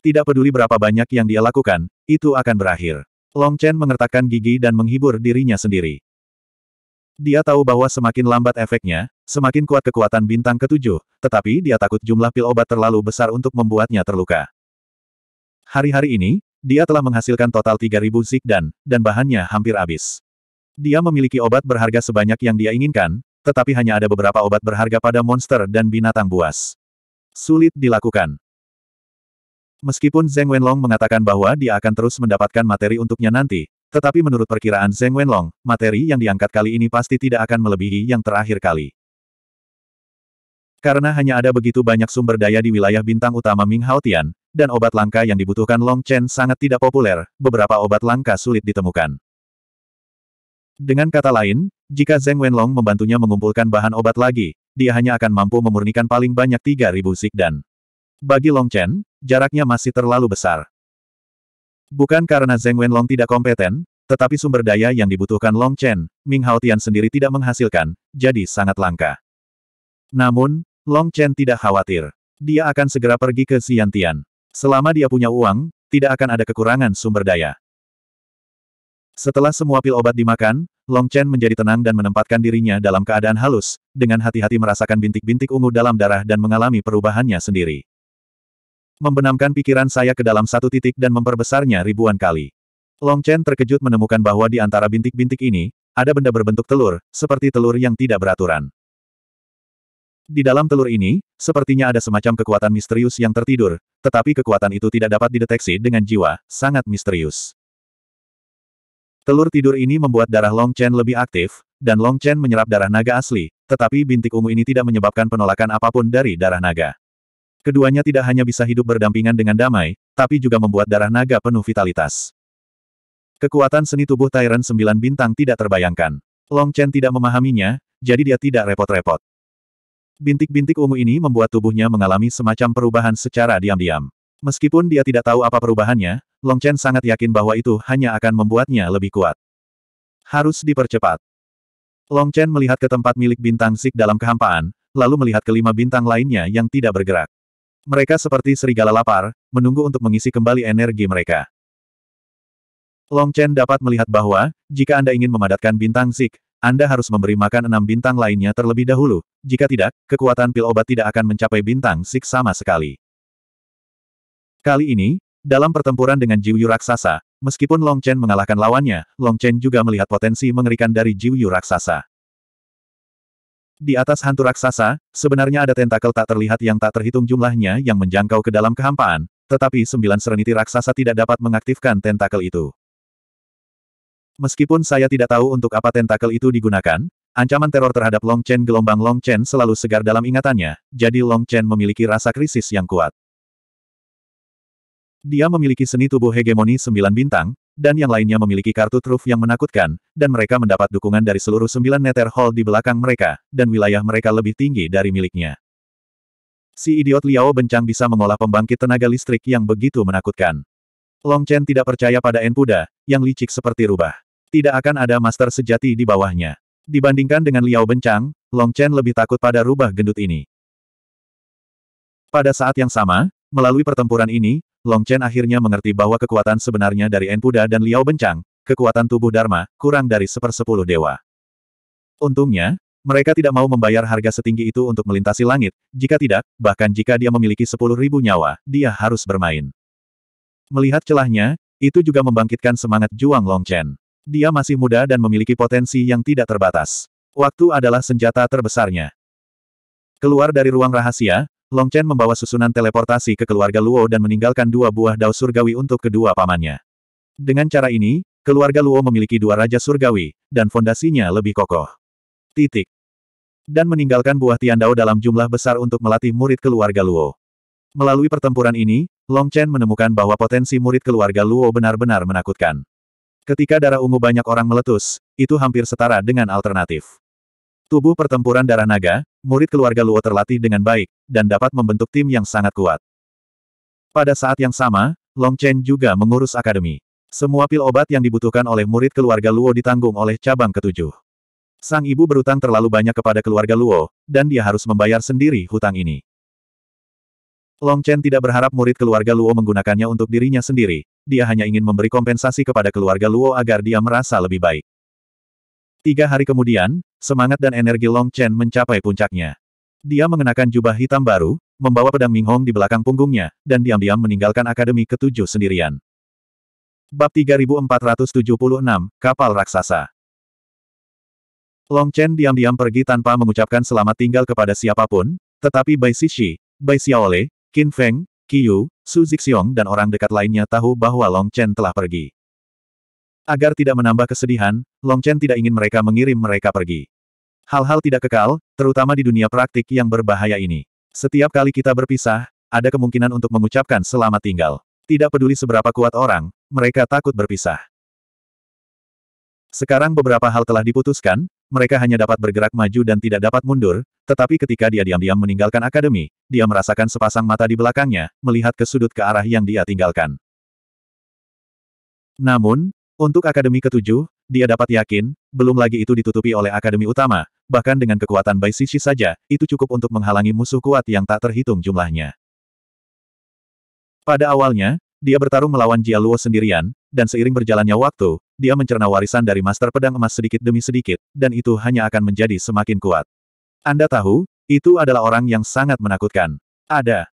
Tidak peduli berapa banyak yang dia lakukan, itu akan berakhir. Long Chen mengertakkan gigi dan menghibur dirinya sendiri. Dia tahu bahwa semakin lambat efeknya, semakin kuat kekuatan bintang ketujuh, tetapi dia takut jumlah pil obat terlalu besar untuk membuatnya terluka. Hari-hari ini, dia telah menghasilkan total 3.000 zikdan, dan bahannya hampir habis. Dia memiliki obat berharga sebanyak yang dia inginkan, tetapi hanya ada beberapa obat berharga pada monster dan binatang buas. Sulit dilakukan. Meskipun Zeng Wenlong mengatakan bahwa dia akan terus mendapatkan materi untuknya nanti, tetapi menurut perkiraan Zeng Wenlong, materi yang diangkat kali ini pasti tidak akan melebihi yang terakhir kali. Karena hanya ada begitu banyak sumber daya di wilayah bintang utama Ming Haotian, dan obat langka yang dibutuhkan Long Chen sangat tidak populer, beberapa obat langka sulit ditemukan. Dengan kata lain, jika Zeng Wenlong membantunya mengumpulkan bahan obat lagi, dia hanya akan mampu memurnikan paling banyak 3.000 dan. Bagi Long Chen, jaraknya masih terlalu besar. Bukan karena Zeng Wenlong tidak kompeten, tetapi sumber daya yang dibutuhkan Long Chen, Ming Haotian sendiri tidak menghasilkan, jadi sangat langka. Namun, Long Chen tidak khawatir. Dia akan segera pergi ke Xiantian. Selama dia punya uang, tidak akan ada kekurangan sumber daya. Setelah semua pil obat dimakan, Long Chen menjadi tenang dan menempatkan dirinya dalam keadaan halus, dengan hati-hati merasakan bintik-bintik ungu dalam darah dan mengalami perubahannya sendiri. Membenamkan pikiran saya ke dalam satu titik dan memperbesarnya ribuan kali. Long Chen terkejut menemukan bahwa di antara bintik-bintik ini, ada benda berbentuk telur, seperti telur yang tidak beraturan. Di dalam telur ini, sepertinya ada semacam kekuatan misterius yang tertidur, tetapi kekuatan itu tidak dapat dideteksi dengan jiwa, sangat misterius. Telur tidur ini membuat darah Long Chen lebih aktif, dan Long Chen menyerap darah naga asli, tetapi bintik ungu ini tidak menyebabkan penolakan apapun dari darah naga. Keduanya tidak hanya bisa hidup berdampingan dengan damai, tapi juga membuat darah naga penuh vitalitas. Kekuatan seni tubuh Tyrant sembilan bintang tidak terbayangkan. Long Chen tidak memahaminya, jadi dia tidak repot-repot. Bintik-bintik ungu ini membuat tubuhnya mengalami semacam perubahan secara diam-diam. Meskipun dia tidak tahu apa perubahannya, Long Chen sangat yakin bahwa itu hanya akan membuatnya lebih kuat. Harus dipercepat. Long Chen melihat ke tempat milik bintang Zik dalam kehampaan, lalu melihat kelima bintang lainnya yang tidak bergerak. Mereka seperti serigala lapar, menunggu untuk mengisi kembali energi mereka. Long Chen dapat melihat bahwa, jika Anda ingin memadatkan bintang Zik, Anda harus memberi makan enam bintang lainnya terlebih dahulu, jika tidak, kekuatan pil obat tidak akan mencapai bintang Zik sama sekali. Kali ini, dalam pertempuran dengan Jiu Yu Raksasa, meskipun Long Chen mengalahkan lawannya, Long Chen juga melihat potensi mengerikan dari Jiu Yu Raksasa. Di atas hantu raksasa, sebenarnya ada tentakel tak terlihat yang tak terhitung jumlahnya yang menjangkau ke dalam kehampaan, tetapi sembilan sereniti raksasa tidak dapat mengaktifkan tentakel itu. Meskipun saya tidak tahu untuk apa tentakel itu digunakan, ancaman teror terhadap Long Chen gelombang Long Chen selalu segar dalam ingatannya, jadi Long Chen memiliki rasa krisis yang kuat. Dia memiliki seni tubuh hegemoni sembilan bintang, dan yang lainnya memiliki kartu truf yang menakutkan, dan mereka mendapat dukungan dari seluruh sembilan Nether hall di belakang mereka, dan wilayah mereka lebih tinggi dari miliknya. Si idiot Liao bencang bisa mengolah pembangkit tenaga listrik yang begitu menakutkan. Long Chen tidak percaya pada Enpuda, yang licik seperti rubah. Tidak akan ada master sejati di bawahnya. Dibandingkan dengan Liao bencang, Long Chen lebih takut pada rubah gendut ini. Pada saat yang sama, melalui pertempuran ini, Long Chen akhirnya mengerti bahwa kekuatan sebenarnya dari Enpuda dan Liao Bencang, kekuatan tubuh Dharma, kurang dari sepersepuluh dewa. Untungnya, mereka tidak mau membayar harga setinggi itu untuk melintasi langit, jika tidak, bahkan jika dia memiliki sepuluh ribu nyawa, dia harus bermain. Melihat celahnya, itu juga membangkitkan semangat juang Long Chen. Dia masih muda dan memiliki potensi yang tidak terbatas. Waktu adalah senjata terbesarnya. Keluar dari ruang rahasia, Long Chen membawa susunan teleportasi ke keluarga Luo dan meninggalkan dua buah dao surgawi untuk kedua pamannya. Dengan cara ini, keluarga Luo memiliki dua raja surgawi, dan fondasinya lebih kokoh. Titik. Dan meninggalkan buah Tian Dao dalam jumlah besar untuk melatih murid keluarga Luo. Melalui pertempuran ini, Long Chen menemukan bahwa potensi murid keluarga Luo benar-benar menakutkan. Ketika darah ungu banyak orang meletus, itu hampir setara dengan alternatif. Tubuh pertempuran darah naga, murid keluarga Luo terlatih dengan baik, dan dapat membentuk tim yang sangat kuat. Pada saat yang sama, Long Chen juga mengurus akademi. Semua pil obat yang dibutuhkan oleh murid keluarga Luo ditanggung oleh cabang ketujuh. Sang ibu berutang terlalu banyak kepada keluarga Luo, dan dia harus membayar sendiri hutang ini. Long Chen tidak berharap murid keluarga Luo menggunakannya untuk dirinya sendiri, dia hanya ingin memberi kompensasi kepada keluarga Luo agar dia merasa lebih baik. Tiga hari kemudian, semangat dan energi Long Chen mencapai puncaknya. Dia mengenakan jubah hitam baru, membawa pedang Ming Hong di belakang punggungnya, dan diam-diam meninggalkan Akademi Ketujuh sendirian. Bab 3476, Kapal Raksasa Long Chen diam-diam pergi tanpa mengucapkan selamat tinggal kepada siapapun, tetapi Bai Sisi, Bai Xiaole, Qin Feng, Qiyu, Su Zixiong dan orang dekat lainnya tahu bahwa Long Chen telah pergi. Agar tidak menambah kesedihan, Long Chen tidak ingin mereka mengirim mereka pergi. Hal-hal tidak kekal, terutama di dunia praktik yang berbahaya ini. Setiap kali kita berpisah, ada kemungkinan untuk mengucapkan selamat tinggal. Tidak peduli seberapa kuat orang, mereka takut berpisah. Sekarang beberapa hal telah diputuskan, mereka hanya dapat bergerak maju dan tidak dapat mundur, tetapi ketika dia diam-diam meninggalkan akademi, dia merasakan sepasang mata di belakangnya, melihat ke sudut ke arah yang dia tinggalkan. Namun, untuk Akademi ketujuh, dia dapat yakin, belum lagi itu ditutupi oleh Akademi utama, bahkan dengan kekuatan Bai Sisi saja, itu cukup untuk menghalangi musuh kuat yang tak terhitung jumlahnya. Pada awalnya, dia bertarung melawan Jia Luo sendirian, dan seiring berjalannya waktu, dia mencerna warisan dari Master Pedang Emas sedikit demi sedikit, dan itu hanya akan menjadi semakin kuat. Anda tahu, itu adalah orang yang sangat menakutkan. Ada.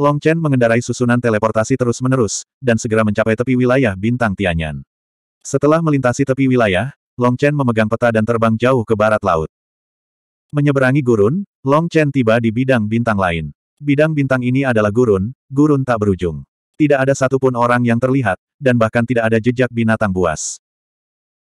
Long Chen mengendarai susunan teleportasi terus-menerus, dan segera mencapai tepi wilayah bintang Tianyan. Setelah melintasi tepi wilayah, Long Chen memegang peta dan terbang jauh ke barat laut. Menyeberangi gurun, Long Chen tiba di bidang bintang lain. Bidang bintang ini adalah gurun, gurun tak berujung. Tidak ada satupun orang yang terlihat, dan bahkan tidak ada jejak binatang buas.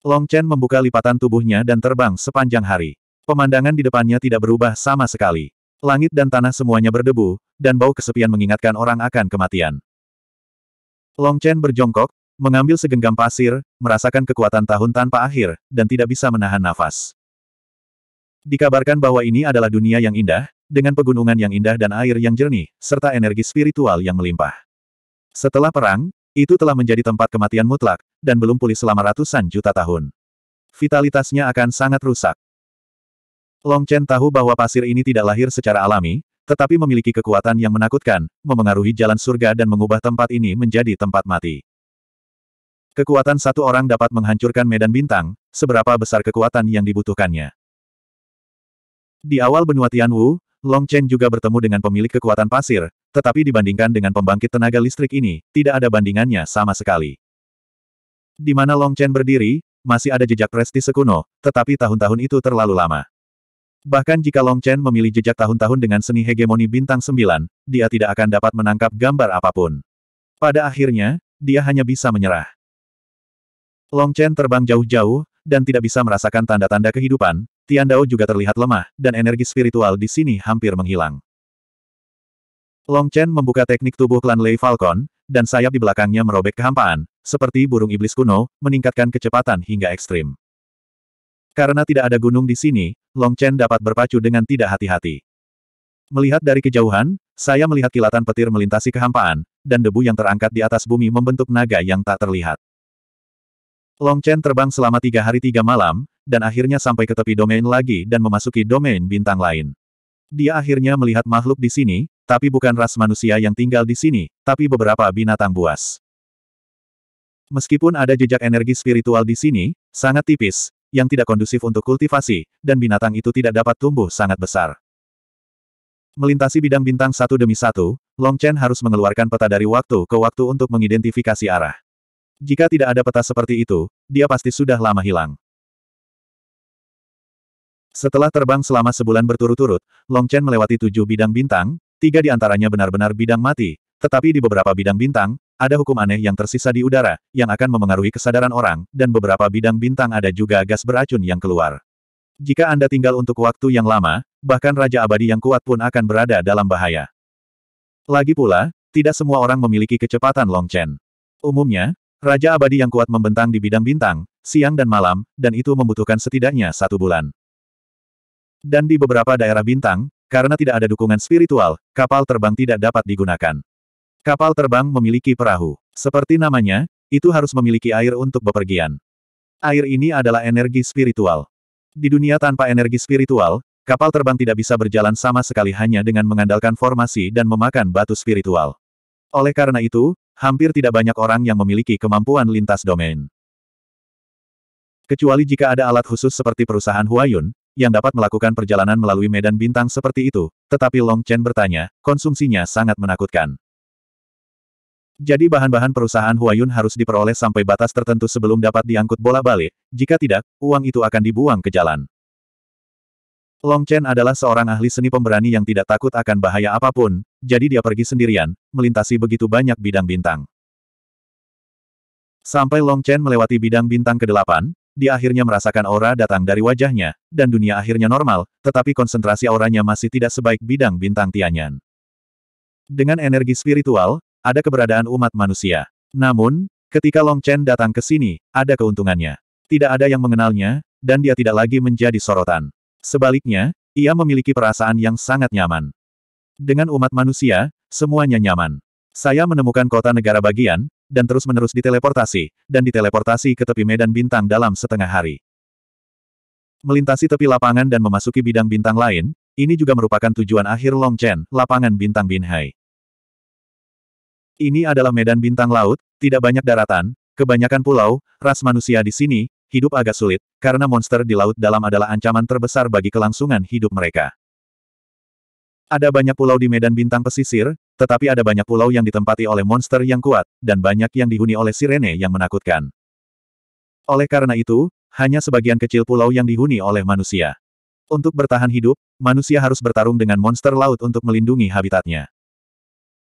Long Chen membuka lipatan tubuhnya dan terbang sepanjang hari. Pemandangan di depannya tidak berubah sama sekali. Langit dan tanah semuanya berdebu, dan bau kesepian mengingatkan orang akan kematian. Long Chen berjongkok, Mengambil segenggam pasir, merasakan kekuatan tahun tanpa akhir, dan tidak bisa menahan nafas. Dikabarkan bahwa ini adalah dunia yang indah, dengan pegunungan yang indah dan air yang jernih, serta energi spiritual yang melimpah. Setelah perang, itu telah menjadi tempat kematian mutlak, dan belum pulih selama ratusan juta tahun. Vitalitasnya akan sangat rusak. Long Chen tahu bahwa pasir ini tidak lahir secara alami, tetapi memiliki kekuatan yang menakutkan, memengaruhi jalan surga dan mengubah tempat ini menjadi tempat mati. Kekuatan satu orang dapat menghancurkan medan bintang, seberapa besar kekuatan yang dibutuhkannya. Di awal benua Tianwu, Long Chen juga bertemu dengan pemilik kekuatan pasir, tetapi dibandingkan dengan pembangkit tenaga listrik ini, tidak ada bandingannya sama sekali. Di mana Long Chen berdiri, masih ada jejak prestise kuno, tetapi tahun-tahun itu terlalu lama. Bahkan jika Long Chen memilih jejak tahun-tahun dengan seni hegemoni bintang 9, dia tidak akan dapat menangkap gambar apapun. Pada akhirnya, dia hanya bisa menyerah. Long Chen terbang jauh-jauh, dan tidak bisa merasakan tanda-tanda kehidupan, Tian Dao juga terlihat lemah, dan energi spiritual di sini hampir menghilang. Long Chen membuka teknik tubuh klan Lei Falcon, dan sayap di belakangnya merobek kehampaan, seperti burung iblis kuno, meningkatkan kecepatan hingga ekstrim. Karena tidak ada gunung di sini, Long Chen dapat berpacu dengan tidak hati-hati. Melihat dari kejauhan, saya melihat kilatan petir melintasi kehampaan, dan debu yang terangkat di atas bumi membentuk naga yang tak terlihat. Long Chen terbang selama tiga hari tiga malam, dan akhirnya sampai ke tepi domain lagi dan memasuki domain bintang lain. Dia akhirnya melihat makhluk di sini, tapi bukan ras manusia yang tinggal di sini, tapi beberapa binatang buas. Meskipun ada jejak energi spiritual di sini, sangat tipis, yang tidak kondusif untuk kultivasi, dan binatang itu tidak dapat tumbuh sangat besar. Melintasi bidang bintang satu demi satu, Long Chen harus mengeluarkan peta dari waktu ke waktu untuk mengidentifikasi arah. Jika tidak ada peta seperti itu, dia pasti sudah lama hilang. Setelah terbang selama sebulan berturut-turut, Long Chen melewati tujuh bidang bintang, tiga di antaranya benar-benar bidang mati, tetapi di beberapa bidang bintang, ada hukum aneh yang tersisa di udara, yang akan memengaruhi kesadaran orang, dan beberapa bidang bintang ada juga gas beracun yang keluar. Jika Anda tinggal untuk waktu yang lama, bahkan Raja Abadi yang kuat pun akan berada dalam bahaya. Lagi pula, tidak semua orang memiliki kecepatan Long Chen. Umumnya, Raja abadi yang kuat membentang di bidang bintang, siang dan malam, dan itu membutuhkan setidaknya satu bulan. Dan di beberapa daerah bintang, karena tidak ada dukungan spiritual, kapal terbang tidak dapat digunakan. Kapal terbang memiliki perahu. Seperti namanya, itu harus memiliki air untuk bepergian. Air ini adalah energi spiritual. Di dunia tanpa energi spiritual, kapal terbang tidak bisa berjalan sama sekali hanya dengan mengandalkan formasi dan memakan batu spiritual. Oleh karena itu, Hampir tidak banyak orang yang memiliki kemampuan lintas domain. Kecuali jika ada alat khusus seperti perusahaan Huayun, yang dapat melakukan perjalanan melalui medan bintang seperti itu, tetapi Long Chen bertanya, konsumsinya sangat menakutkan. Jadi bahan-bahan perusahaan Huayun harus diperoleh sampai batas tertentu sebelum dapat diangkut bola balik, jika tidak, uang itu akan dibuang ke jalan. Long Chen adalah seorang ahli seni pemberani yang tidak takut akan bahaya apapun, jadi dia pergi sendirian, melintasi begitu banyak bidang bintang. Sampai Long Chen melewati bidang bintang ke-8, dia akhirnya merasakan aura datang dari wajahnya, dan dunia akhirnya normal, tetapi konsentrasi auranya masih tidak sebaik bidang bintang Tianyan. Dengan energi spiritual, ada keberadaan umat manusia. Namun, ketika Long Chen datang ke sini, ada keuntungannya. Tidak ada yang mengenalnya, dan dia tidak lagi menjadi sorotan. Sebaliknya, ia memiliki perasaan yang sangat nyaman. Dengan umat manusia, semuanya nyaman. Saya menemukan kota negara bagian, dan terus-menerus diteleportasi, dan diteleportasi ke tepi medan bintang dalam setengah hari. Melintasi tepi lapangan dan memasuki bidang bintang lain, ini juga merupakan tujuan akhir Long Chen, lapangan bintang Binhai. Ini adalah medan bintang laut, tidak banyak daratan, kebanyakan pulau, ras manusia di sini, hidup agak sulit, karena monster di laut dalam adalah ancaman terbesar bagi kelangsungan hidup mereka. Ada banyak pulau di medan bintang pesisir, tetapi ada banyak pulau yang ditempati oleh monster yang kuat, dan banyak yang dihuni oleh sirene yang menakutkan. Oleh karena itu, hanya sebagian kecil pulau yang dihuni oleh manusia. Untuk bertahan hidup, manusia harus bertarung dengan monster laut untuk melindungi habitatnya.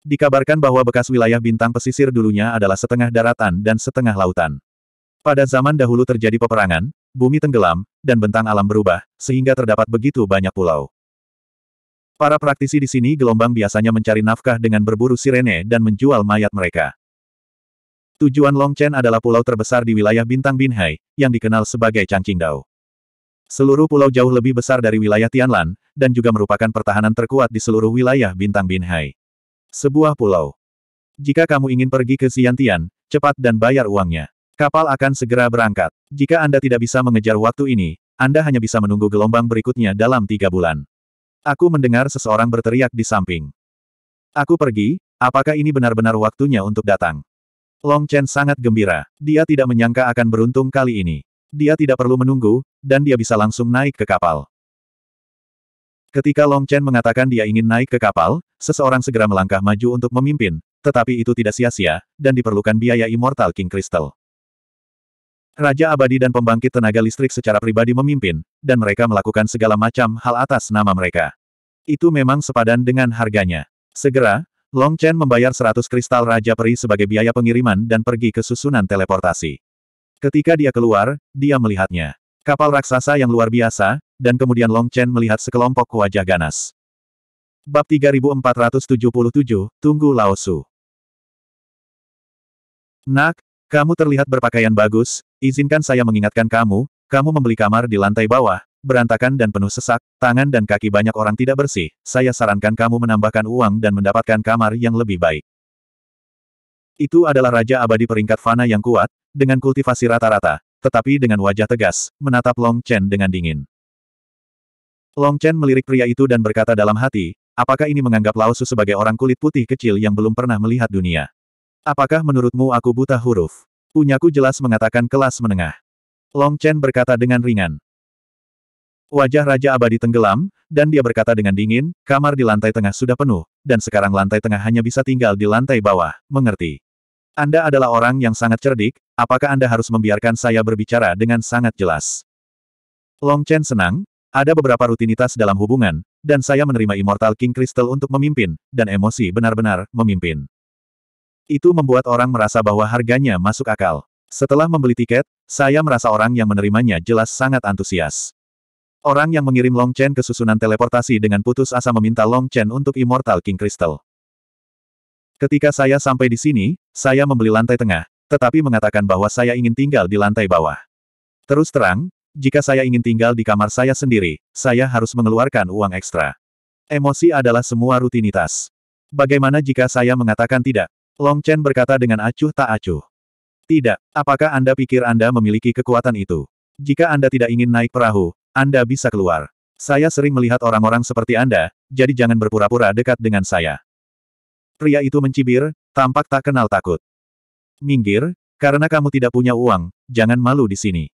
Dikabarkan bahwa bekas wilayah bintang pesisir dulunya adalah setengah daratan dan setengah lautan. Pada zaman dahulu terjadi peperangan, bumi tenggelam, dan bentang alam berubah, sehingga terdapat begitu banyak pulau. Para praktisi di sini gelombang biasanya mencari nafkah dengan berburu sirene dan menjual mayat mereka. Tujuan Long Chen adalah pulau terbesar di wilayah Bintang Binhai, yang dikenal sebagai Changqingdao. Seluruh pulau jauh lebih besar dari wilayah Tianlan, dan juga merupakan pertahanan terkuat di seluruh wilayah Bintang Binhai. Sebuah pulau. Jika kamu ingin pergi ke Xiantian, cepat dan bayar uangnya. Kapal akan segera berangkat. Jika Anda tidak bisa mengejar waktu ini, Anda hanya bisa menunggu gelombang berikutnya dalam tiga bulan. Aku mendengar seseorang berteriak di samping. Aku pergi, apakah ini benar-benar waktunya untuk datang? Long Chen sangat gembira. Dia tidak menyangka akan beruntung kali ini. Dia tidak perlu menunggu, dan dia bisa langsung naik ke kapal. Ketika Long Chen mengatakan dia ingin naik ke kapal, seseorang segera melangkah maju untuk memimpin, tetapi itu tidak sia-sia, dan diperlukan biaya Immortal King Crystal. Raja Abadi dan Pembangkit Tenaga Listrik secara pribadi memimpin, dan mereka melakukan segala macam hal atas nama mereka. Itu memang sepadan dengan harganya. Segera, Long Chen membayar 100 kristal Raja Peri sebagai biaya pengiriman dan pergi ke susunan teleportasi. Ketika dia keluar, dia melihatnya. Kapal raksasa yang luar biasa, dan kemudian Long Chen melihat sekelompok wajah ganas. Bab 3477, Tunggu Laosu. Nak, kamu terlihat berpakaian bagus, izinkan saya mengingatkan kamu, kamu membeli kamar di lantai bawah, berantakan dan penuh sesak, tangan dan kaki banyak orang tidak bersih, saya sarankan kamu menambahkan uang dan mendapatkan kamar yang lebih baik. Itu adalah Raja Abadi peringkat Fana yang kuat, dengan kultivasi rata-rata, tetapi dengan wajah tegas, menatap Long Chen dengan dingin. Long Chen melirik pria itu dan berkata dalam hati, apakah ini menganggap Lao Su sebagai orang kulit putih kecil yang belum pernah melihat dunia? Apakah menurutmu aku buta huruf? Punyaku jelas mengatakan kelas menengah. Long Chen berkata dengan ringan. Wajah Raja Abadi tenggelam, dan dia berkata dengan dingin, kamar di lantai tengah sudah penuh, dan sekarang lantai tengah hanya bisa tinggal di lantai bawah, mengerti. Anda adalah orang yang sangat cerdik, apakah Anda harus membiarkan saya berbicara dengan sangat jelas? Long Chen senang, ada beberapa rutinitas dalam hubungan, dan saya menerima Immortal King Crystal untuk memimpin, dan emosi benar-benar memimpin. Itu membuat orang merasa bahwa harganya masuk akal. Setelah membeli tiket, saya merasa orang yang menerimanya jelas sangat antusias. Orang yang mengirim Long Chen ke susunan teleportasi dengan putus asa meminta Long Chen untuk Immortal King Crystal. Ketika saya sampai di sini, saya membeli lantai tengah, tetapi mengatakan bahwa saya ingin tinggal di lantai bawah. Terus terang, jika saya ingin tinggal di kamar saya sendiri, saya harus mengeluarkan uang ekstra. Emosi adalah semua rutinitas. Bagaimana jika saya mengatakan tidak? Long Chen berkata dengan acuh tak acuh. Tidak, apakah Anda pikir Anda memiliki kekuatan itu? Jika Anda tidak ingin naik perahu, Anda bisa keluar. Saya sering melihat orang-orang seperti Anda, jadi jangan berpura-pura dekat dengan saya. Pria itu mencibir, tampak tak kenal takut. Minggir, karena kamu tidak punya uang, jangan malu di sini.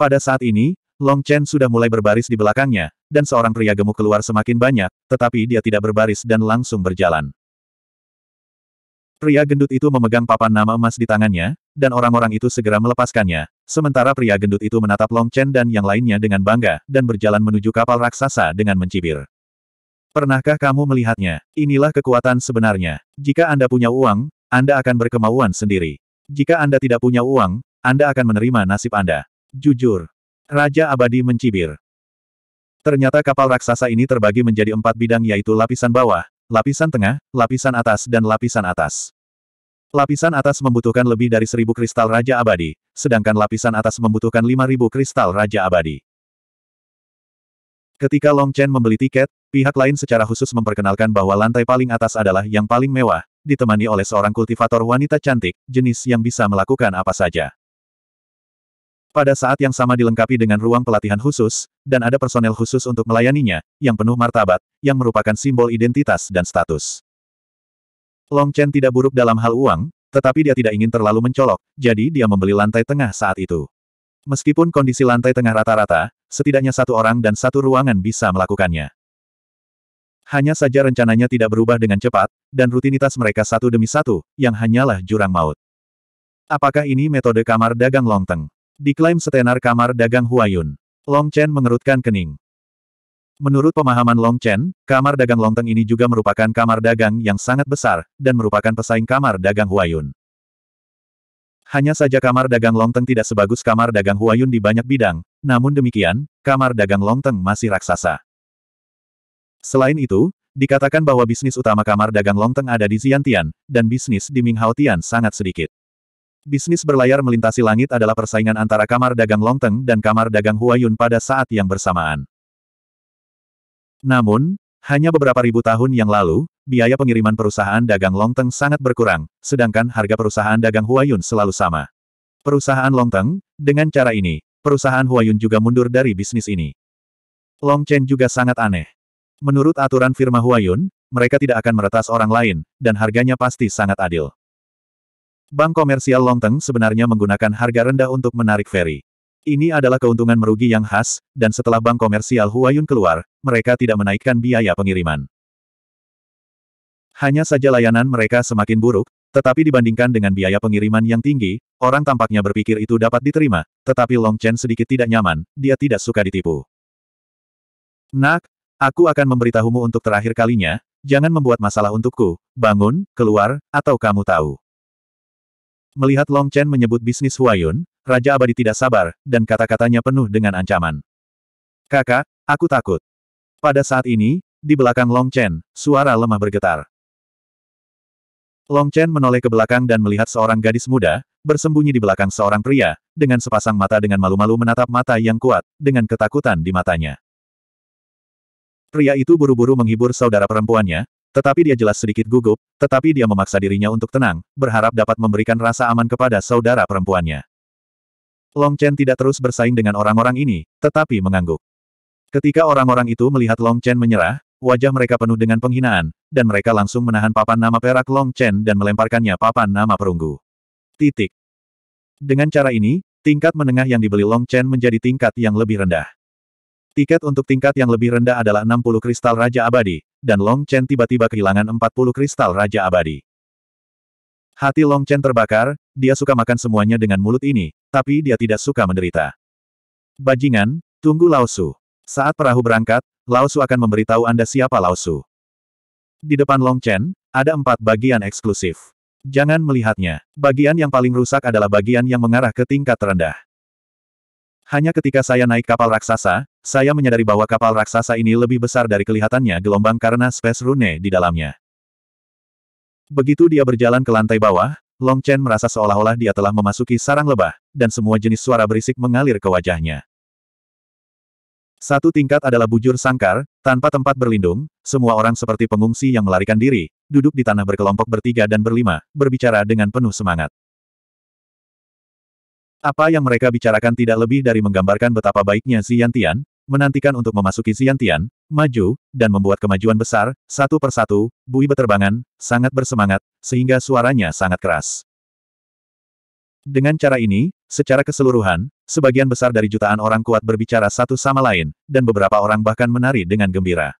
Pada saat ini, Long Chen sudah mulai berbaris di belakangnya, dan seorang pria gemuk keluar semakin banyak, tetapi dia tidak berbaris dan langsung berjalan. Pria gendut itu memegang papan nama emas di tangannya, dan orang-orang itu segera melepaskannya, sementara pria gendut itu menatap Long Chen dan yang lainnya dengan bangga, dan berjalan menuju kapal raksasa dengan mencibir. Pernahkah kamu melihatnya? Inilah kekuatan sebenarnya. Jika Anda punya uang, Anda akan berkemauan sendiri. Jika Anda tidak punya uang, Anda akan menerima nasib Anda. Jujur. Raja Abadi mencibir. Ternyata kapal raksasa ini terbagi menjadi empat bidang yaitu lapisan bawah, lapisan tengah, lapisan atas dan lapisan atas. Lapisan atas membutuhkan lebih dari seribu kristal Raja Abadi, sedangkan lapisan atas membutuhkan lima ribu kristal Raja Abadi. Ketika Long Chen membeli tiket, pihak lain secara khusus memperkenalkan bahwa lantai paling atas adalah yang paling mewah, ditemani oleh seorang kultivator wanita cantik, jenis yang bisa melakukan apa saja. Pada saat yang sama dilengkapi dengan ruang pelatihan khusus, dan ada personel khusus untuk melayaninya, yang penuh martabat, yang merupakan simbol identitas dan status. Long Chen tidak buruk dalam hal uang, tetapi dia tidak ingin terlalu mencolok, jadi dia membeli lantai tengah saat itu. Meskipun kondisi lantai tengah rata-rata, setidaknya satu orang dan satu ruangan bisa melakukannya. Hanya saja rencananya tidak berubah dengan cepat, dan rutinitas mereka satu demi satu, yang hanyalah jurang maut. Apakah ini metode kamar dagang Longteng? Diklaim setenar kamar dagang Huayun. Long Chen mengerutkan kening. Menurut pemahaman Long Chen, kamar dagang Longteng ini juga merupakan kamar dagang yang sangat besar, dan merupakan pesaing kamar dagang Huayun. Hanya saja kamar dagang Longteng tidak sebagus kamar dagang Huayun di banyak bidang, namun demikian, kamar dagang Longteng masih raksasa. Selain itu, dikatakan bahwa bisnis utama kamar dagang Longteng ada di Xiantian, dan bisnis di Tian sangat sedikit. Bisnis berlayar melintasi langit adalah persaingan antara kamar dagang Longteng dan kamar dagang Huayun pada saat yang bersamaan. Namun, hanya beberapa ribu tahun yang lalu, biaya pengiriman perusahaan dagang Longteng sangat berkurang, sedangkan harga perusahaan dagang Huayun selalu sama. Perusahaan Longteng, dengan cara ini, perusahaan Huayun juga mundur dari bisnis ini. Longchen juga sangat aneh. Menurut aturan firma Huayun, mereka tidak akan meretas orang lain, dan harganya pasti sangat adil. Bank komersial Longteng sebenarnya menggunakan harga rendah untuk menarik Ferry. Ini adalah keuntungan merugi yang khas, dan setelah bank komersial Huayun keluar, mereka tidak menaikkan biaya pengiriman. Hanya saja layanan mereka semakin buruk, tetapi dibandingkan dengan biaya pengiriman yang tinggi, orang tampaknya berpikir itu dapat diterima, tetapi Long Chen sedikit tidak nyaman, dia tidak suka ditipu. Nak, aku akan memberitahumu untuk terakhir kalinya, jangan membuat masalah untukku, bangun, keluar, atau kamu tahu. Melihat Long Chen menyebut bisnis Huayun, Raja Abadi tidak sabar, dan kata-katanya penuh dengan ancaman. Kakak, aku takut. Pada saat ini, di belakang Long Chen, suara lemah bergetar. Long Chen menoleh ke belakang dan melihat seorang gadis muda, bersembunyi di belakang seorang pria, dengan sepasang mata dengan malu-malu menatap mata yang kuat, dengan ketakutan di matanya. Pria itu buru-buru menghibur saudara perempuannya, tetapi dia jelas sedikit gugup, tetapi dia memaksa dirinya untuk tenang, berharap dapat memberikan rasa aman kepada saudara perempuannya. Long Chen tidak terus bersaing dengan orang-orang ini, tetapi mengangguk. Ketika orang-orang itu melihat Long Chen menyerah, wajah mereka penuh dengan penghinaan, dan mereka langsung menahan papan nama perak Long Chen dan melemparkannya papan nama perunggu. Titik. Dengan cara ini, tingkat menengah yang dibeli Long Chen menjadi tingkat yang lebih rendah. Tiket untuk tingkat yang lebih rendah adalah 60 kristal Raja Abadi, dan Long Chen tiba-tiba kehilangan 40 kristal Raja Abadi. Hati Long Chen terbakar, dia suka makan semuanya dengan mulut ini, tapi dia tidak suka menderita. Bajingan, tunggu Lausu. Saat perahu berangkat, Lausu akan memberitahu Anda siapa Lausu. Di depan Long Chen, ada empat bagian eksklusif. Jangan melihatnya. Bagian yang paling rusak adalah bagian yang mengarah ke tingkat terendah. Hanya ketika saya naik kapal raksasa, saya menyadari bahwa kapal raksasa ini lebih besar dari kelihatannya gelombang karena space rune di dalamnya. Begitu dia berjalan ke lantai bawah, Long Chen merasa seolah-olah dia telah memasuki sarang lebah, dan semua jenis suara berisik mengalir ke wajahnya. Satu tingkat adalah bujur sangkar, tanpa tempat berlindung, semua orang seperti pengungsi yang melarikan diri, duduk di tanah berkelompok bertiga dan berlima, berbicara dengan penuh semangat. Apa yang mereka bicarakan tidak lebih dari menggambarkan betapa baiknya Xian Tian menantikan untuk memasuki Xian Tian maju, dan membuat kemajuan besar, satu persatu, Bui beterbangan, sangat bersemangat, sehingga suaranya sangat keras. Dengan cara ini, secara keseluruhan, sebagian besar dari jutaan orang kuat berbicara satu sama lain, dan beberapa orang bahkan menari dengan gembira.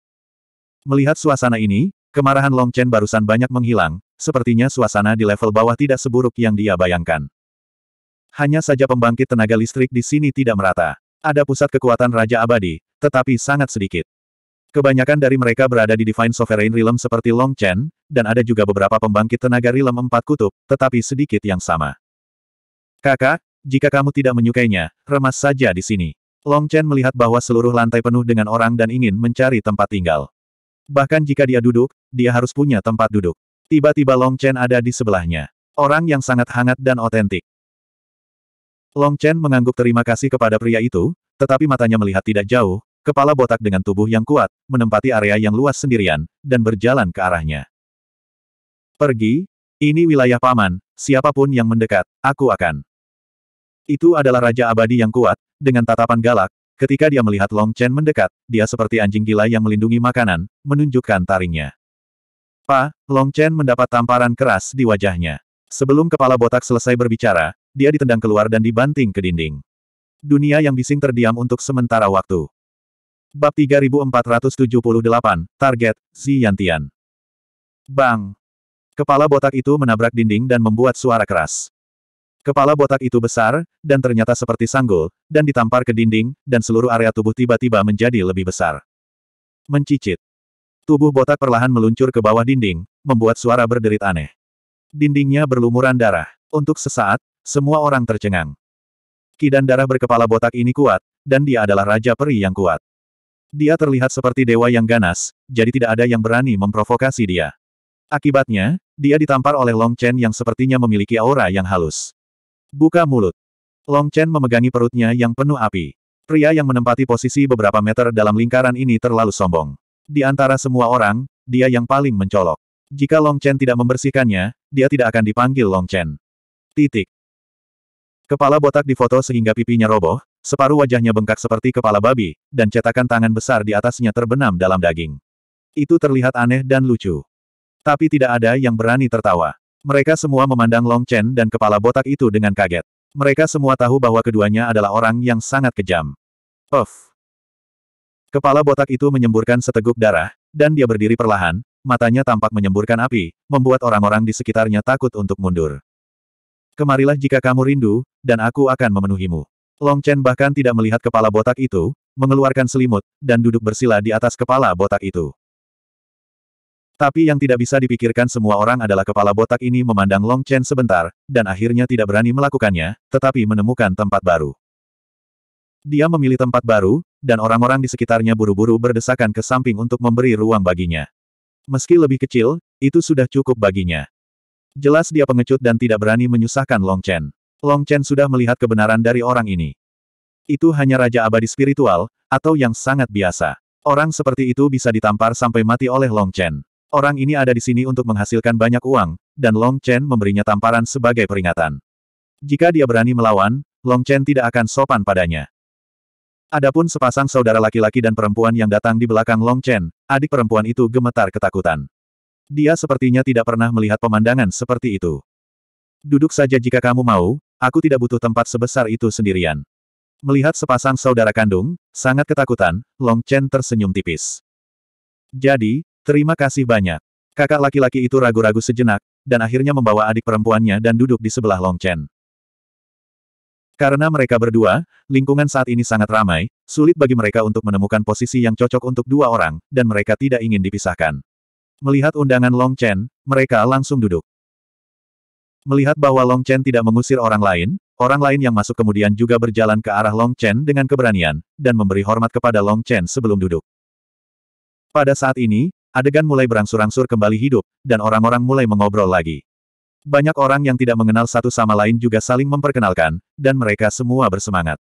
Melihat suasana ini, kemarahan Long Chen barusan banyak menghilang, sepertinya suasana di level bawah tidak seburuk yang dia bayangkan. Hanya saja pembangkit tenaga listrik di sini tidak merata. Ada pusat kekuatan Raja Abadi, tetapi sangat sedikit. Kebanyakan dari mereka berada di Divine Sovereign Realm seperti Long Chen, dan ada juga beberapa pembangkit tenaga Realm empat kutub, tetapi sedikit yang sama. Kakak, jika kamu tidak menyukainya, remas saja di sini. Long Chen melihat bahwa seluruh lantai penuh dengan orang dan ingin mencari tempat tinggal. Bahkan jika dia duduk, dia harus punya tempat duduk. Tiba-tiba Long Chen ada di sebelahnya. Orang yang sangat hangat dan otentik. Long Chen mengangguk terima kasih kepada pria itu, tetapi matanya melihat tidak jauh, kepala botak dengan tubuh yang kuat, menempati area yang luas sendirian, dan berjalan ke arahnya. Pergi, ini wilayah paman, siapapun yang mendekat, aku akan. Itu adalah Raja Abadi yang kuat, dengan tatapan galak, ketika dia melihat Long Chen mendekat, dia seperti anjing gila yang melindungi makanan, menunjukkan taringnya. Pa, Long Chen mendapat tamparan keras di wajahnya. Sebelum kepala botak selesai berbicara, dia ditendang keluar dan dibanting ke dinding. Dunia yang bising terdiam untuk sementara waktu. Bab 3478, Target, Xi Yantian. Bang! Kepala botak itu menabrak dinding dan membuat suara keras. Kepala botak itu besar, dan ternyata seperti sanggul, dan ditampar ke dinding, dan seluruh area tubuh tiba-tiba menjadi lebih besar. Mencicit. Tubuh botak perlahan meluncur ke bawah dinding, membuat suara berderit aneh. Dindingnya berlumuran darah. Untuk sesaat, semua orang tercengang. Kidan darah berkepala botak ini kuat, dan dia adalah Raja Peri yang kuat. Dia terlihat seperti dewa yang ganas, jadi tidak ada yang berani memprovokasi dia. Akibatnya, dia ditampar oleh Long Chen yang sepertinya memiliki aura yang halus. Buka mulut. Long Chen memegangi perutnya yang penuh api. Pria yang menempati posisi beberapa meter dalam lingkaran ini terlalu sombong. Di antara semua orang, dia yang paling mencolok. Jika Long Chen tidak membersihkannya, dia tidak akan dipanggil Long Chen. Titik. Kepala botak difoto sehingga pipinya roboh, separuh wajahnya bengkak seperti kepala babi, dan cetakan tangan besar di atasnya terbenam dalam daging. Itu terlihat aneh dan lucu. Tapi tidak ada yang berani tertawa. Mereka semua memandang Long Chen dan kepala botak itu dengan kaget. Mereka semua tahu bahwa keduanya adalah orang yang sangat kejam. Of. Kepala botak itu menyemburkan seteguk darah, dan dia berdiri perlahan, matanya tampak menyemburkan api, membuat orang-orang di sekitarnya takut untuk mundur. Kemarilah jika kamu rindu, dan aku akan memenuhimu. Long Chen bahkan tidak melihat kepala botak itu, mengeluarkan selimut, dan duduk bersila di atas kepala botak itu. Tapi yang tidak bisa dipikirkan semua orang adalah kepala botak ini memandang Long Chen sebentar, dan akhirnya tidak berani melakukannya, tetapi menemukan tempat baru. Dia memilih tempat baru, dan orang-orang di sekitarnya buru-buru berdesakan ke samping untuk memberi ruang baginya. Meski lebih kecil, itu sudah cukup baginya. Jelas dia pengecut dan tidak berani menyusahkan Long Chen. Long Chen sudah melihat kebenaran dari orang ini. Itu hanya Raja Abadi Spiritual, atau yang sangat biasa. Orang seperti itu bisa ditampar sampai mati oleh Long Chen. Orang ini ada di sini untuk menghasilkan banyak uang, dan Long Chen memberinya tamparan sebagai peringatan. Jika dia berani melawan, Long Chen tidak akan sopan padanya. Adapun sepasang saudara laki-laki dan perempuan yang datang di belakang Long Chen, adik perempuan itu gemetar ketakutan. Dia sepertinya tidak pernah melihat pemandangan seperti itu. Duduk saja jika kamu mau, aku tidak butuh tempat sebesar itu sendirian. Melihat sepasang saudara kandung, sangat ketakutan, Long Chen tersenyum tipis. Jadi, terima kasih banyak. Kakak laki-laki itu ragu-ragu sejenak, dan akhirnya membawa adik perempuannya dan duduk di sebelah Long Chen. Karena mereka berdua, lingkungan saat ini sangat ramai, sulit bagi mereka untuk menemukan posisi yang cocok untuk dua orang, dan mereka tidak ingin dipisahkan. Melihat undangan Long Chen, mereka langsung duduk. Melihat bahwa Long Chen tidak mengusir orang lain, orang lain yang masuk kemudian juga berjalan ke arah Long Chen dengan keberanian, dan memberi hormat kepada Long Chen sebelum duduk. Pada saat ini, adegan mulai berangsur-angsur kembali hidup, dan orang-orang mulai mengobrol lagi. Banyak orang yang tidak mengenal satu sama lain juga saling memperkenalkan, dan mereka semua bersemangat.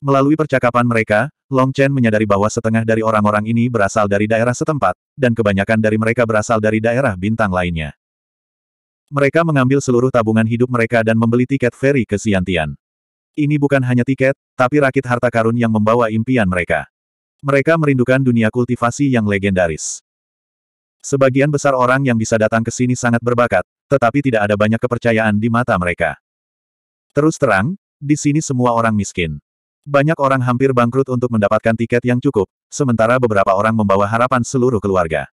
Melalui percakapan mereka, Long Chen menyadari bahwa setengah dari orang-orang ini berasal dari daerah setempat, dan kebanyakan dari mereka berasal dari daerah bintang lainnya. Mereka mengambil seluruh tabungan hidup mereka dan membeli tiket feri ke Siantian. Ini bukan hanya tiket, tapi rakit harta karun yang membawa impian mereka. Mereka merindukan dunia kultivasi yang legendaris. Sebagian besar orang yang bisa datang ke sini sangat berbakat, tetapi tidak ada banyak kepercayaan di mata mereka. Terus terang, di sini semua orang miskin. Banyak orang hampir bangkrut untuk mendapatkan tiket yang cukup, sementara beberapa orang membawa harapan seluruh keluarga.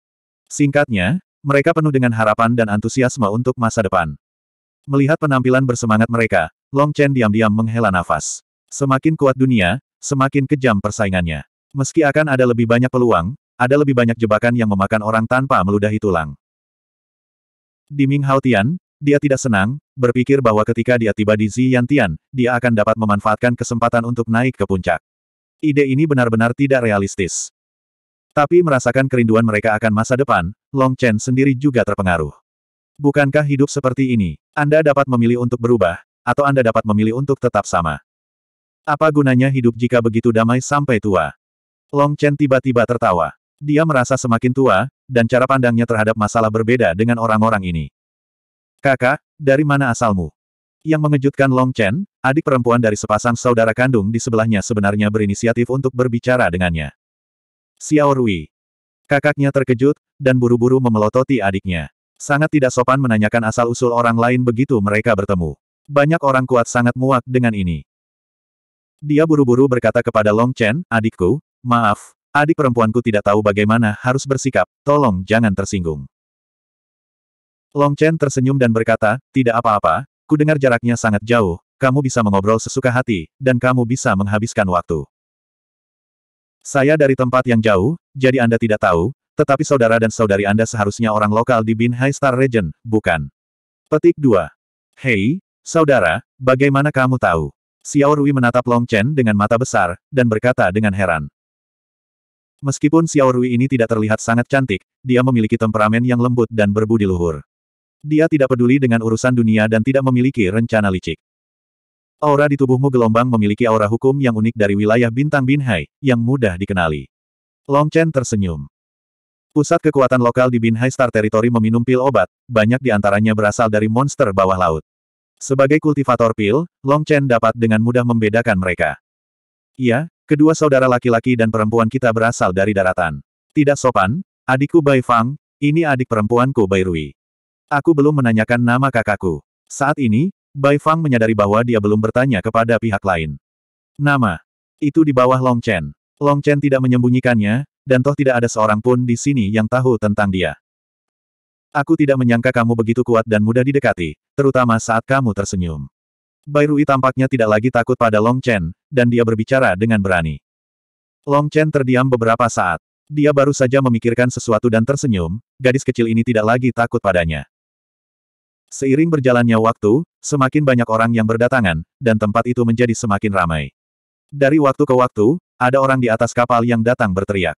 Singkatnya, mereka penuh dengan harapan dan antusiasme untuk masa depan. Melihat penampilan bersemangat mereka, Long Chen diam-diam menghela nafas. Semakin kuat dunia, semakin kejam persaingannya. Meski akan ada lebih banyak peluang, ada lebih banyak jebakan yang memakan orang tanpa meludahi tulang. Di Ming Tian, dia tidak senang, berpikir bahwa ketika dia tiba di Ziyantian, dia akan dapat memanfaatkan kesempatan untuk naik ke puncak. Ide ini benar-benar tidak realistis. Tapi merasakan kerinduan mereka akan masa depan, Long Chen sendiri juga terpengaruh. Bukankah hidup seperti ini? Anda dapat memilih untuk berubah, atau Anda dapat memilih untuk tetap sama. Apa gunanya hidup jika begitu damai sampai tua? Long Chen tiba-tiba tertawa. Dia merasa semakin tua, dan cara pandangnya terhadap masalah berbeda dengan orang-orang ini. Kakak, dari mana asalmu? Yang mengejutkan Long Chen, adik perempuan dari sepasang saudara kandung di sebelahnya sebenarnya berinisiatif untuk berbicara dengannya. Xiao Rui. Kakaknya terkejut, dan buru-buru memelototi adiknya. Sangat tidak sopan menanyakan asal-usul orang lain begitu mereka bertemu. Banyak orang kuat sangat muak dengan ini. Dia buru-buru berkata kepada Long Chen, adikku, maaf, adik perempuanku tidak tahu bagaimana harus bersikap, tolong jangan tersinggung. Long Chen tersenyum dan berkata, tidak apa-apa, ku dengar jaraknya sangat jauh, kamu bisa mengobrol sesuka hati, dan kamu bisa menghabiskan waktu. Saya dari tempat yang jauh, jadi Anda tidak tahu, tetapi saudara dan saudari Anda seharusnya orang lokal di Binhai Star Region, bukan? Petik 2. Hei, saudara, bagaimana kamu tahu? Xiao Rui menatap Long Chen dengan mata besar, dan berkata dengan heran. Meskipun Xiao Rui ini tidak terlihat sangat cantik, dia memiliki temperamen yang lembut dan berbudi luhur. Dia tidak peduli dengan urusan dunia dan tidak memiliki rencana licik. Aura di tubuhmu gelombang memiliki aura hukum yang unik dari wilayah bintang Binhai, yang mudah dikenali. Long Chen tersenyum. Pusat kekuatan lokal di Binhai Star Territory meminum pil obat, banyak di antaranya berasal dari monster bawah laut. Sebagai kultivator pil, Long Chen dapat dengan mudah membedakan mereka. Iya, kedua saudara laki-laki dan perempuan kita berasal dari daratan. Tidak sopan, adikku Bai Fang, ini adik perempuanku Bai Rui. Aku belum menanyakan nama kakakku. Saat ini, Bai Fang menyadari bahwa dia belum bertanya kepada pihak lain. Nama. Itu di bawah Long Chen. Long Chen tidak menyembunyikannya, dan toh tidak ada seorang pun di sini yang tahu tentang dia. Aku tidak menyangka kamu begitu kuat dan mudah didekati, terutama saat kamu tersenyum. Bai Rui tampaknya tidak lagi takut pada Long Chen, dan dia berbicara dengan berani. Long Chen terdiam beberapa saat. Dia baru saja memikirkan sesuatu dan tersenyum, gadis kecil ini tidak lagi takut padanya. Seiring berjalannya waktu, semakin banyak orang yang berdatangan, dan tempat itu menjadi semakin ramai. Dari waktu ke waktu, ada orang di atas kapal yang datang berteriak.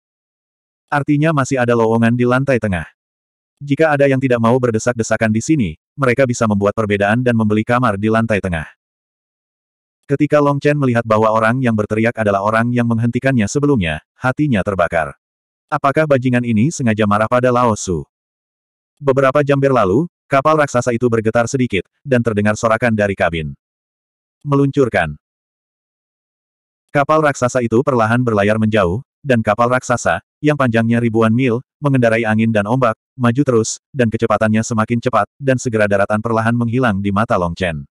Artinya masih ada lowongan di lantai tengah. Jika ada yang tidak mau berdesak-desakan di sini, mereka bisa membuat perbedaan dan membeli kamar di lantai tengah. Ketika Long Chen melihat bahwa orang yang berteriak adalah orang yang menghentikannya sebelumnya, hatinya terbakar. Apakah bajingan ini sengaja marah pada Lao Su? Beberapa jam berlalu, Kapal raksasa itu bergetar sedikit, dan terdengar sorakan dari kabin. Meluncurkan. Kapal raksasa itu perlahan berlayar menjauh, dan kapal raksasa, yang panjangnya ribuan mil, mengendarai angin dan ombak, maju terus, dan kecepatannya semakin cepat, dan segera daratan perlahan menghilang di mata Long Chen.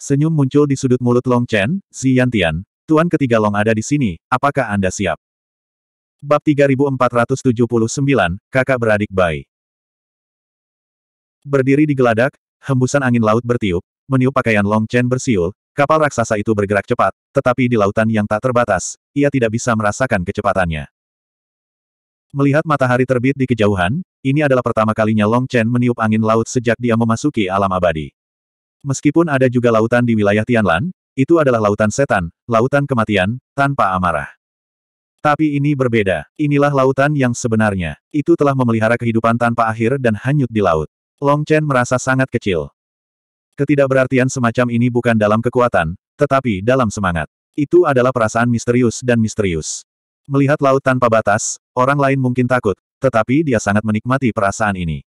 Senyum muncul di sudut mulut Long Chen, Xi Yantian, Tuan ketiga Long ada di sini, apakah Anda siap? Bab 3479, Kakak Beradik Bai Berdiri di geladak, hembusan angin laut bertiup, meniup pakaian Long Chen bersiul, kapal raksasa itu bergerak cepat, tetapi di lautan yang tak terbatas, ia tidak bisa merasakan kecepatannya. Melihat matahari terbit di kejauhan, ini adalah pertama kalinya Long Chen meniup angin laut sejak dia memasuki alam abadi. Meskipun ada juga lautan di wilayah Tianlan, itu adalah lautan setan, lautan kematian, tanpa amarah. Tapi ini berbeda. Inilah lautan yang sebenarnya. Itu telah memelihara kehidupan tanpa akhir dan hanyut di laut. Long Chen merasa sangat kecil. Ketidakberartian semacam ini bukan dalam kekuatan, tetapi dalam semangat. Itu adalah perasaan misterius dan misterius. Melihat laut tanpa batas, orang lain mungkin takut, tetapi dia sangat menikmati perasaan ini.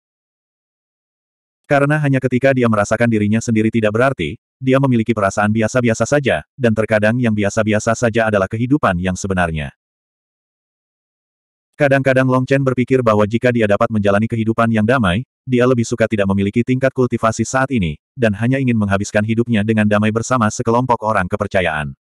Karena hanya ketika dia merasakan dirinya sendiri tidak berarti, dia memiliki perasaan biasa-biasa saja, dan terkadang yang biasa-biasa saja adalah kehidupan yang sebenarnya. Kadang-kadang Long Chen berpikir bahwa jika dia dapat menjalani kehidupan yang damai, dia lebih suka tidak memiliki tingkat kultivasi saat ini, dan hanya ingin menghabiskan hidupnya dengan damai bersama sekelompok orang kepercayaan.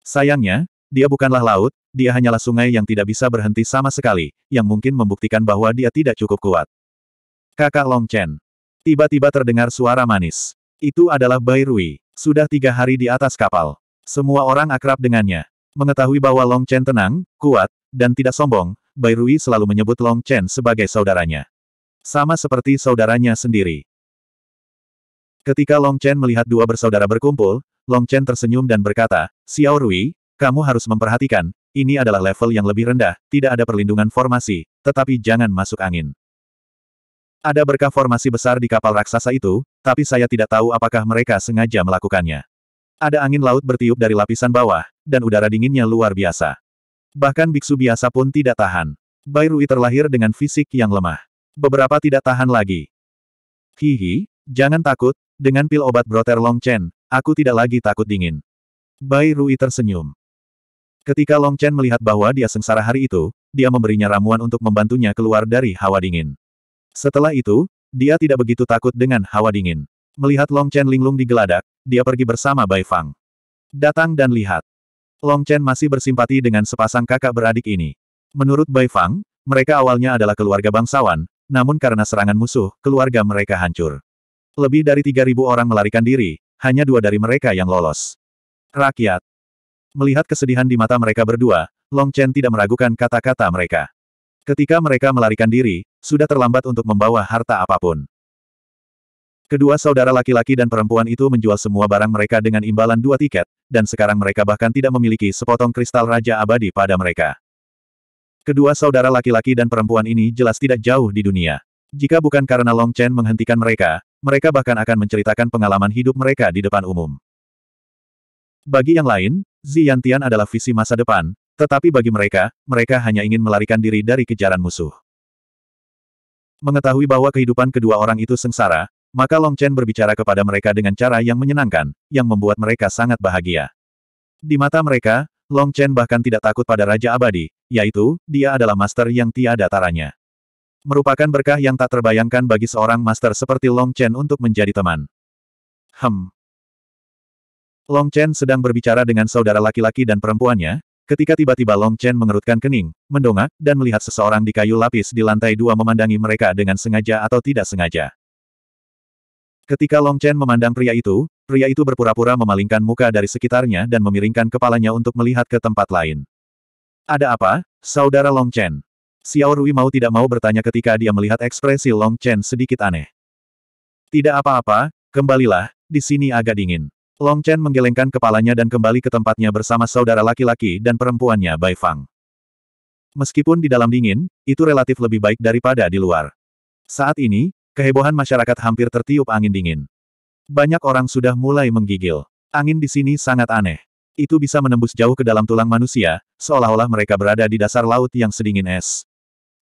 Sayangnya, dia bukanlah laut, dia hanyalah sungai yang tidak bisa berhenti sama sekali, yang mungkin membuktikan bahwa dia tidak cukup kuat. Kakak Long Chen. Tiba-tiba terdengar suara manis. Itu adalah Bai Rui. Sudah tiga hari di atas kapal. Semua orang akrab dengannya. Mengetahui bahwa Long Chen tenang, kuat, dan tidak sombong, Bai Rui selalu menyebut Long Chen sebagai saudaranya. Sama seperti saudaranya sendiri. Ketika Long Chen melihat dua bersaudara berkumpul, Long Chen tersenyum dan berkata, Xiao Rui, kamu harus memperhatikan, ini adalah level yang lebih rendah, tidak ada perlindungan formasi, tetapi jangan masuk angin. Ada berkah formasi besar di kapal raksasa itu, tapi saya tidak tahu apakah mereka sengaja melakukannya. Ada angin laut bertiup dari lapisan bawah, dan udara dinginnya luar biasa. Bahkan biksu biasa pun tidak tahan. Bai Rui terlahir dengan fisik yang lemah beberapa tidak tahan lagi. Hihi, jangan takut, dengan pil obat Broter Long Chen, aku tidak lagi takut dingin. Bai Rui tersenyum. Ketika Long Chen melihat bahwa dia sengsara hari itu, dia memberinya ramuan untuk membantunya keluar dari hawa dingin. Setelah itu, dia tidak begitu takut dengan hawa dingin. Melihat Long Chen linglung di geladak, dia pergi bersama Bai Fang. Datang dan lihat. Long Chen masih bersimpati dengan sepasang kakak beradik ini. Menurut Bai Fang, mereka awalnya adalah keluarga bangsawan, namun karena serangan musuh, keluarga mereka hancur. Lebih dari 3.000 orang melarikan diri, hanya dua dari mereka yang lolos. Rakyat. Melihat kesedihan di mata mereka berdua, Long Chen tidak meragukan kata-kata mereka. Ketika mereka melarikan diri, sudah terlambat untuk membawa harta apapun. Kedua saudara laki-laki dan perempuan itu menjual semua barang mereka dengan imbalan dua tiket, dan sekarang mereka bahkan tidak memiliki sepotong kristal Raja Abadi pada mereka. Kedua saudara laki-laki dan perempuan ini jelas tidak jauh di dunia. Jika bukan karena Long Chen menghentikan mereka, mereka bahkan akan menceritakan pengalaman hidup mereka di depan umum. Bagi yang lain, Zi Yantian adalah visi masa depan, tetapi bagi mereka, mereka hanya ingin melarikan diri dari kejaran musuh. Mengetahui bahwa kehidupan kedua orang itu sengsara, maka Long Chen berbicara kepada mereka dengan cara yang menyenangkan, yang membuat mereka sangat bahagia. Di mata mereka, Long Chen bahkan tidak takut pada Raja Abadi, yaitu, dia adalah master yang tiada taranya. Merupakan berkah yang tak terbayangkan bagi seorang master seperti Long Chen untuk menjadi teman. Hem. Long Chen sedang berbicara dengan saudara laki-laki dan perempuannya, ketika tiba-tiba Long Chen mengerutkan kening, mendongak, dan melihat seseorang di kayu lapis di lantai dua memandangi mereka dengan sengaja atau tidak sengaja. Ketika Long Chen memandang pria itu, Pria itu berpura-pura memalingkan muka dari sekitarnya dan memiringkan kepalanya untuk melihat ke tempat lain. Ada apa, saudara Long Chen? Xiao Rui mau tidak mau bertanya ketika dia melihat ekspresi Long Chen sedikit aneh. Tidak apa-apa, kembalilah, di sini agak dingin. Long Chen menggelengkan kepalanya dan kembali ke tempatnya bersama saudara laki-laki dan perempuannya Bai Fang. Meskipun di dalam dingin, itu relatif lebih baik daripada di luar. Saat ini, kehebohan masyarakat hampir tertiup angin dingin. Banyak orang sudah mulai menggigil. Angin di sini sangat aneh. Itu bisa menembus jauh ke dalam tulang manusia, seolah-olah mereka berada di dasar laut yang sedingin es.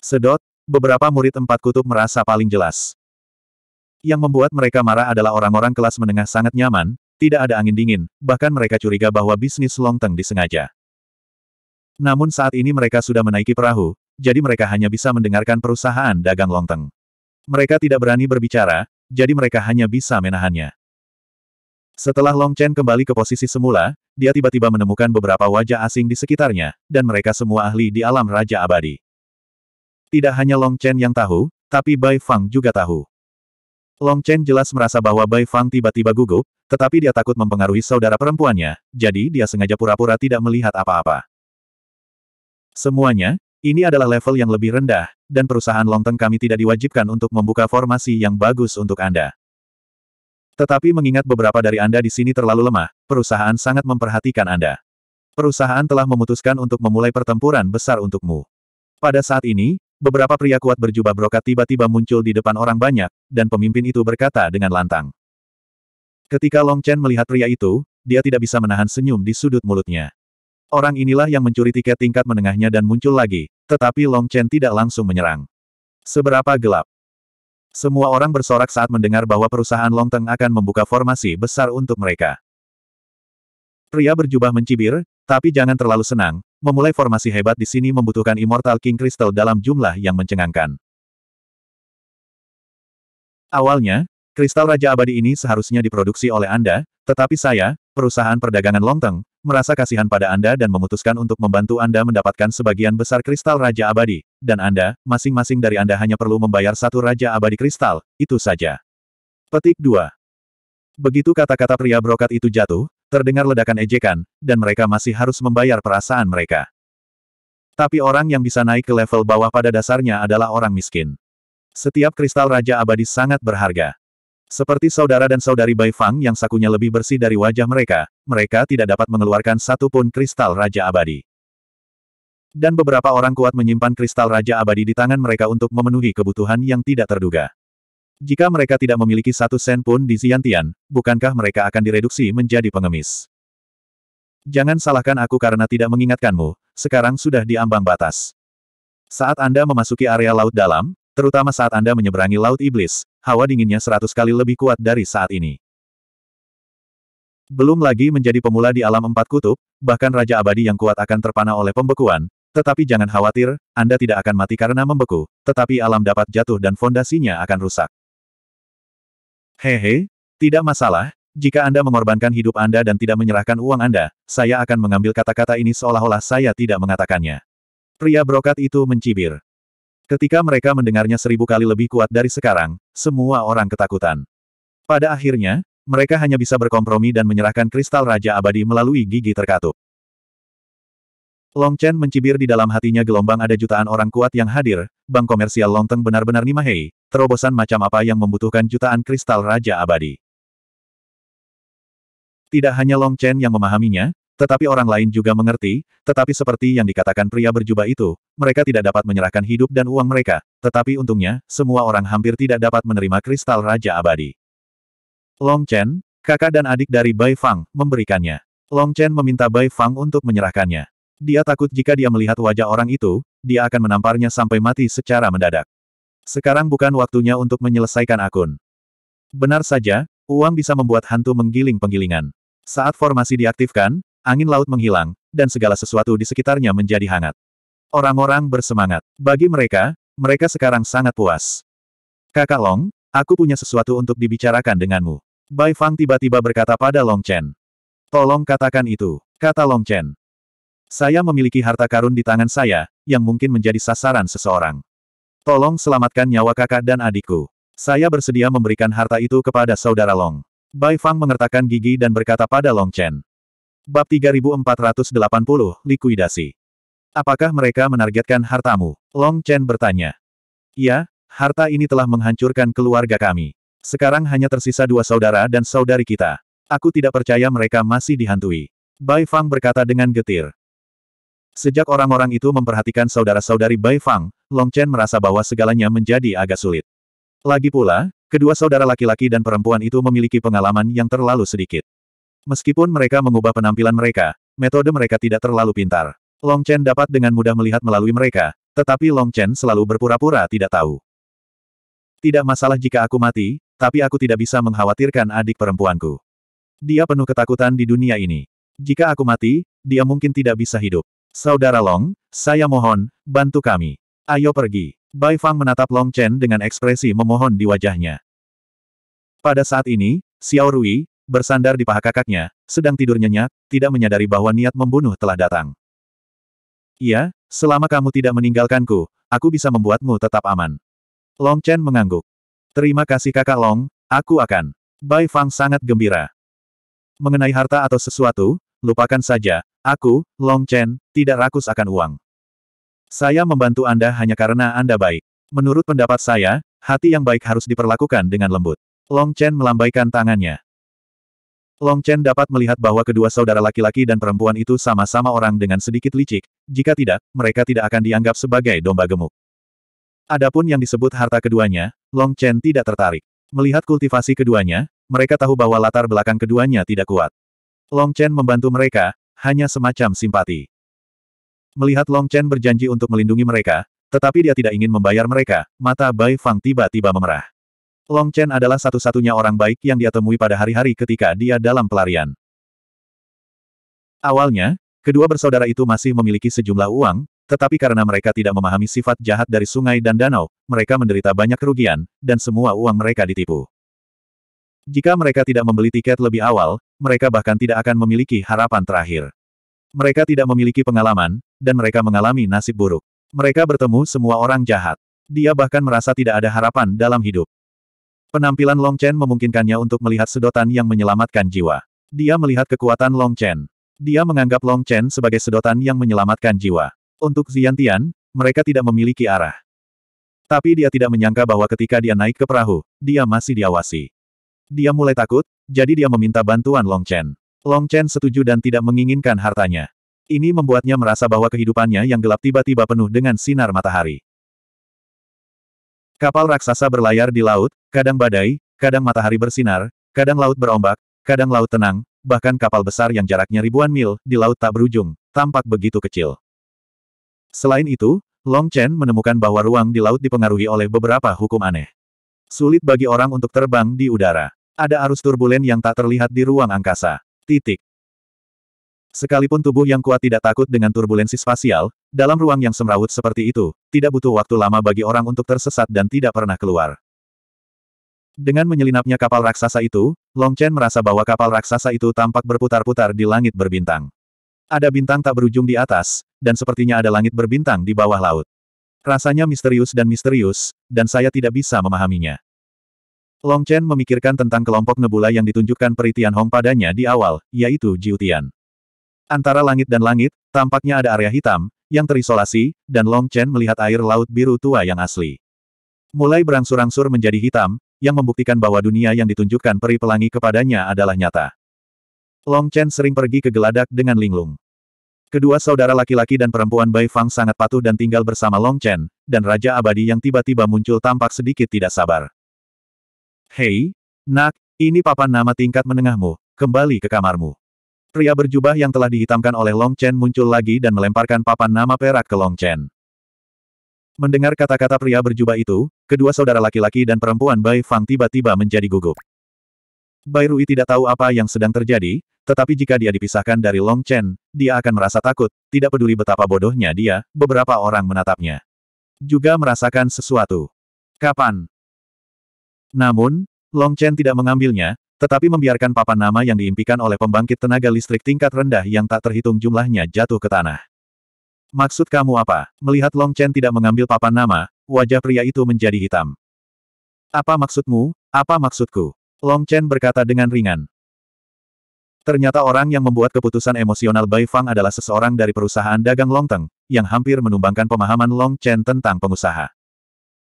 Sedot, beberapa murid empat kutub merasa paling jelas. Yang membuat mereka marah adalah orang-orang kelas menengah sangat nyaman, tidak ada angin dingin, bahkan mereka curiga bahwa bisnis longteng disengaja. Namun saat ini mereka sudah menaiki perahu, jadi mereka hanya bisa mendengarkan perusahaan dagang longteng. Mereka tidak berani berbicara, jadi mereka hanya bisa menahannya. Setelah Long Chen kembali ke posisi semula, dia tiba-tiba menemukan beberapa wajah asing di sekitarnya, dan mereka semua ahli di alam Raja Abadi. Tidak hanya Long Chen yang tahu, tapi Bai Fang juga tahu. Long Chen jelas merasa bahwa Bai Fang tiba-tiba gugup, tetapi dia takut mempengaruhi saudara perempuannya, jadi dia sengaja pura-pura tidak melihat apa-apa. Semuanya, ini adalah level yang lebih rendah, dan perusahaan Long Teng kami tidak diwajibkan untuk membuka formasi yang bagus untuk Anda. Tetapi mengingat beberapa dari Anda di sini terlalu lemah, perusahaan sangat memperhatikan Anda. Perusahaan telah memutuskan untuk memulai pertempuran besar untukmu. Pada saat ini, beberapa pria kuat berjubah brokat tiba-tiba muncul di depan orang banyak, dan pemimpin itu berkata dengan lantang. Ketika Long Chen melihat pria itu, dia tidak bisa menahan senyum di sudut mulutnya. Orang inilah yang mencuri tiket tingkat menengahnya dan muncul lagi, tetapi Long Chen tidak langsung menyerang. Seberapa gelap, semua orang bersorak saat mendengar bahwa perusahaan Longteng akan membuka formasi besar untuk mereka. Pria berjubah mencibir, tapi jangan terlalu senang, memulai formasi hebat di sini membutuhkan Immortal King Crystal dalam jumlah yang mencengangkan. Awalnya, kristal Raja Abadi ini seharusnya diproduksi oleh Anda, tetapi saya, perusahaan perdagangan Longteng, merasa kasihan pada Anda dan memutuskan untuk membantu Anda mendapatkan sebagian besar kristal Raja Abadi, dan Anda, masing-masing dari Anda hanya perlu membayar satu Raja Abadi Kristal, itu saja. Petik 2. Begitu kata-kata pria brokat itu jatuh, terdengar ledakan ejekan, dan mereka masih harus membayar perasaan mereka. Tapi orang yang bisa naik ke level bawah pada dasarnya adalah orang miskin. Setiap kristal Raja Abadi sangat berharga. Seperti saudara dan saudari Bai Fang yang sakunya lebih bersih dari wajah mereka, mereka tidak dapat mengeluarkan satu pun kristal Raja Abadi. Dan beberapa orang kuat menyimpan kristal Raja Abadi di tangan mereka untuk memenuhi kebutuhan yang tidak terduga. Jika mereka tidak memiliki satu sen pun di Xiantian, bukankah mereka akan direduksi menjadi pengemis? Jangan salahkan aku karena tidak mengingatkanmu, sekarang sudah di ambang batas. Saat Anda memasuki area laut dalam, terutama saat Anda menyeberangi Laut Iblis, hawa dinginnya seratus kali lebih kuat dari saat ini. Belum lagi menjadi pemula di alam empat kutub, bahkan Raja Abadi yang kuat akan terpana oleh pembekuan, tetapi jangan khawatir, Anda tidak akan mati karena membeku, tetapi alam dapat jatuh dan fondasinya akan rusak. Hehe, tidak masalah, jika Anda mengorbankan hidup Anda dan tidak menyerahkan uang Anda, saya akan mengambil kata-kata ini seolah-olah saya tidak mengatakannya. Pria brokat itu mencibir. Ketika mereka mendengarnya seribu kali lebih kuat dari sekarang, semua orang ketakutan. Pada akhirnya, mereka hanya bisa berkompromi dan menyerahkan kristal Raja Abadi melalui gigi terkatup. Long Chen mencibir di dalam hatinya gelombang ada jutaan orang kuat yang hadir, bank komersial Long Teng benar-benar nimahei, terobosan macam apa yang membutuhkan jutaan kristal Raja Abadi. Tidak hanya Long Chen yang memahaminya, tetapi orang lain juga mengerti, tetapi seperti yang dikatakan pria berjubah itu, mereka tidak dapat menyerahkan hidup dan uang mereka, tetapi untungnya, semua orang hampir tidak dapat menerima kristal Raja Abadi. Long Chen, kakak dan adik dari Bai Fang, memberikannya. Long Chen meminta Bai Fang untuk menyerahkannya. Dia takut jika dia melihat wajah orang itu, dia akan menamparnya sampai mati secara mendadak. Sekarang bukan waktunya untuk menyelesaikan akun. Benar saja, uang bisa membuat hantu menggiling penggilingan. Saat formasi diaktifkan, angin laut menghilang, dan segala sesuatu di sekitarnya menjadi hangat. Orang-orang bersemangat. Bagi mereka, mereka sekarang sangat puas. Kakak Long, aku punya sesuatu untuk dibicarakan denganmu. Bai Fang tiba-tiba berkata pada Long Chen. Tolong katakan itu, kata Long Chen. Saya memiliki harta karun di tangan saya, yang mungkin menjadi sasaran seseorang. Tolong selamatkan nyawa kakak dan adikku. Saya bersedia memberikan harta itu kepada saudara Long. Bai Fang mengertakkan gigi dan berkata pada Long Chen. Bab 3480, Likuidasi. Apakah mereka menargetkan hartamu? Long Chen bertanya. Ya, harta ini telah menghancurkan keluarga kami. Sekarang hanya tersisa dua saudara dan saudari kita. Aku tidak percaya mereka masih dihantui. Bai Fang berkata dengan getir. Sejak orang-orang itu memperhatikan saudara-saudari Bai Fang, Long Chen merasa bahwa segalanya menjadi agak sulit. Lagi pula, kedua saudara laki-laki dan perempuan itu memiliki pengalaman yang terlalu sedikit. Meskipun mereka mengubah penampilan mereka, metode mereka tidak terlalu pintar. Long Chen dapat dengan mudah melihat melalui mereka, tetapi Long Chen selalu berpura-pura tidak tahu. Tidak masalah jika aku mati, tapi aku tidak bisa mengkhawatirkan adik perempuanku. Dia penuh ketakutan di dunia ini. Jika aku mati, dia mungkin tidak bisa hidup. Saudara Long, saya mohon, bantu kami. Ayo pergi. Bai Fang menatap Long Chen dengan ekspresi memohon di wajahnya. Pada saat ini, Xiao Rui, bersandar di paha kakaknya, sedang tidur nyenyak, tidak menyadari bahwa niat membunuh telah datang. Iya, selama kamu tidak meninggalkanku, aku bisa membuatmu tetap aman. Long Chen mengangguk. Terima kasih kakak Long, aku akan. Bai Fang sangat gembira. Mengenai harta atau sesuatu, lupakan saja, Aku, Long Chen, tidak rakus akan uang. Saya membantu Anda hanya karena Anda baik. Menurut pendapat saya, hati yang baik harus diperlakukan dengan lembut. Long Chen melambaikan tangannya. Long Chen dapat melihat bahwa kedua saudara laki-laki dan perempuan itu sama-sama orang dengan sedikit licik, jika tidak, mereka tidak akan dianggap sebagai domba gemuk. Adapun yang disebut harta keduanya, Long Chen tidak tertarik. Melihat kultivasi keduanya, mereka tahu bahwa latar belakang keduanya tidak kuat. Long Chen membantu mereka, hanya semacam simpati. Melihat Long Chen berjanji untuk melindungi mereka, tetapi dia tidak ingin membayar mereka, mata Bai Fang tiba-tiba memerah. Long Chen adalah satu-satunya orang baik yang dia temui pada hari-hari ketika dia dalam pelarian. Awalnya, kedua bersaudara itu masih memiliki sejumlah uang, tetapi karena mereka tidak memahami sifat jahat dari sungai dan danau, mereka menderita banyak kerugian, dan semua uang mereka ditipu. Jika mereka tidak membeli tiket lebih awal, mereka bahkan tidak akan memiliki harapan terakhir. Mereka tidak memiliki pengalaman, dan mereka mengalami nasib buruk. Mereka bertemu semua orang jahat. Dia bahkan merasa tidak ada harapan dalam hidup. Penampilan Long Chen memungkinkannya untuk melihat sedotan yang menyelamatkan jiwa. Dia melihat kekuatan Long Chen. Dia menganggap Long Chen sebagai sedotan yang menyelamatkan jiwa. Untuk Xiantian, mereka tidak memiliki arah. Tapi dia tidak menyangka bahwa ketika dia naik ke perahu, dia masih diawasi. Dia mulai takut, jadi dia meminta bantuan Long Chen. Long Chen setuju dan tidak menginginkan hartanya. Ini membuatnya merasa bahwa kehidupannya yang gelap tiba-tiba penuh dengan sinar matahari. Kapal raksasa berlayar di laut, kadang badai, kadang matahari bersinar, kadang laut berombak, kadang laut tenang, bahkan kapal besar yang jaraknya ribuan mil di laut tak berujung, tampak begitu kecil. Selain itu, Long Chen menemukan bahwa ruang di laut dipengaruhi oleh beberapa hukum aneh. Sulit bagi orang untuk terbang di udara. Ada arus turbulen yang tak terlihat di ruang angkasa. Titik. Sekalipun tubuh yang kuat tidak takut dengan turbulensi spasial, dalam ruang yang semrawut seperti itu, tidak butuh waktu lama bagi orang untuk tersesat dan tidak pernah keluar. Dengan menyelinapnya kapal raksasa itu, Long Chen merasa bahwa kapal raksasa itu tampak berputar-putar di langit berbintang. Ada bintang tak berujung di atas, dan sepertinya ada langit berbintang di bawah laut. Rasanya misterius dan misterius, dan saya tidak bisa memahaminya. Long Chen memikirkan tentang kelompok nebula yang ditunjukkan peritian Hong padanya di awal, yaitu Jiutian. Antara langit dan langit, tampaknya ada area hitam, yang terisolasi, dan Long Chen melihat air laut biru tua yang asli. Mulai berangsur-angsur menjadi hitam, yang membuktikan bahwa dunia yang ditunjukkan Peri Pelangi kepadanya adalah nyata. Long Chen sering pergi ke geladak dengan linglung. Kedua saudara laki-laki dan perempuan Bai Fang sangat patuh dan tinggal bersama Long Chen, dan Raja Abadi yang tiba-tiba muncul tampak sedikit tidak sabar. Hei, nak, ini papan nama tingkat menengahmu, kembali ke kamarmu. Pria berjubah yang telah dihitamkan oleh Long Chen muncul lagi dan melemparkan papan nama perak ke Long Chen. Mendengar kata-kata pria berjubah itu, kedua saudara laki-laki dan perempuan Bai Fang tiba-tiba menjadi gugup. Bai Rui tidak tahu apa yang sedang terjadi, tetapi jika dia dipisahkan dari Long Chen, dia akan merasa takut, tidak peduli betapa bodohnya dia, beberapa orang menatapnya. Juga merasakan sesuatu. Kapan? Namun, Long Chen tidak mengambilnya, tetapi membiarkan papan nama yang diimpikan oleh pembangkit tenaga listrik tingkat rendah yang tak terhitung jumlahnya jatuh ke tanah. Maksud kamu apa? Melihat Long Chen tidak mengambil papan nama, wajah pria itu menjadi hitam. Apa maksudmu? Apa maksudku? Long Chen berkata dengan ringan. Ternyata orang yang membuat keputusan emosional Bai Fang adalah seseorang dari perusahaan dagang Long Teng, yang hampir menumbangkan pemahaman Long Chen tentang pengusaha.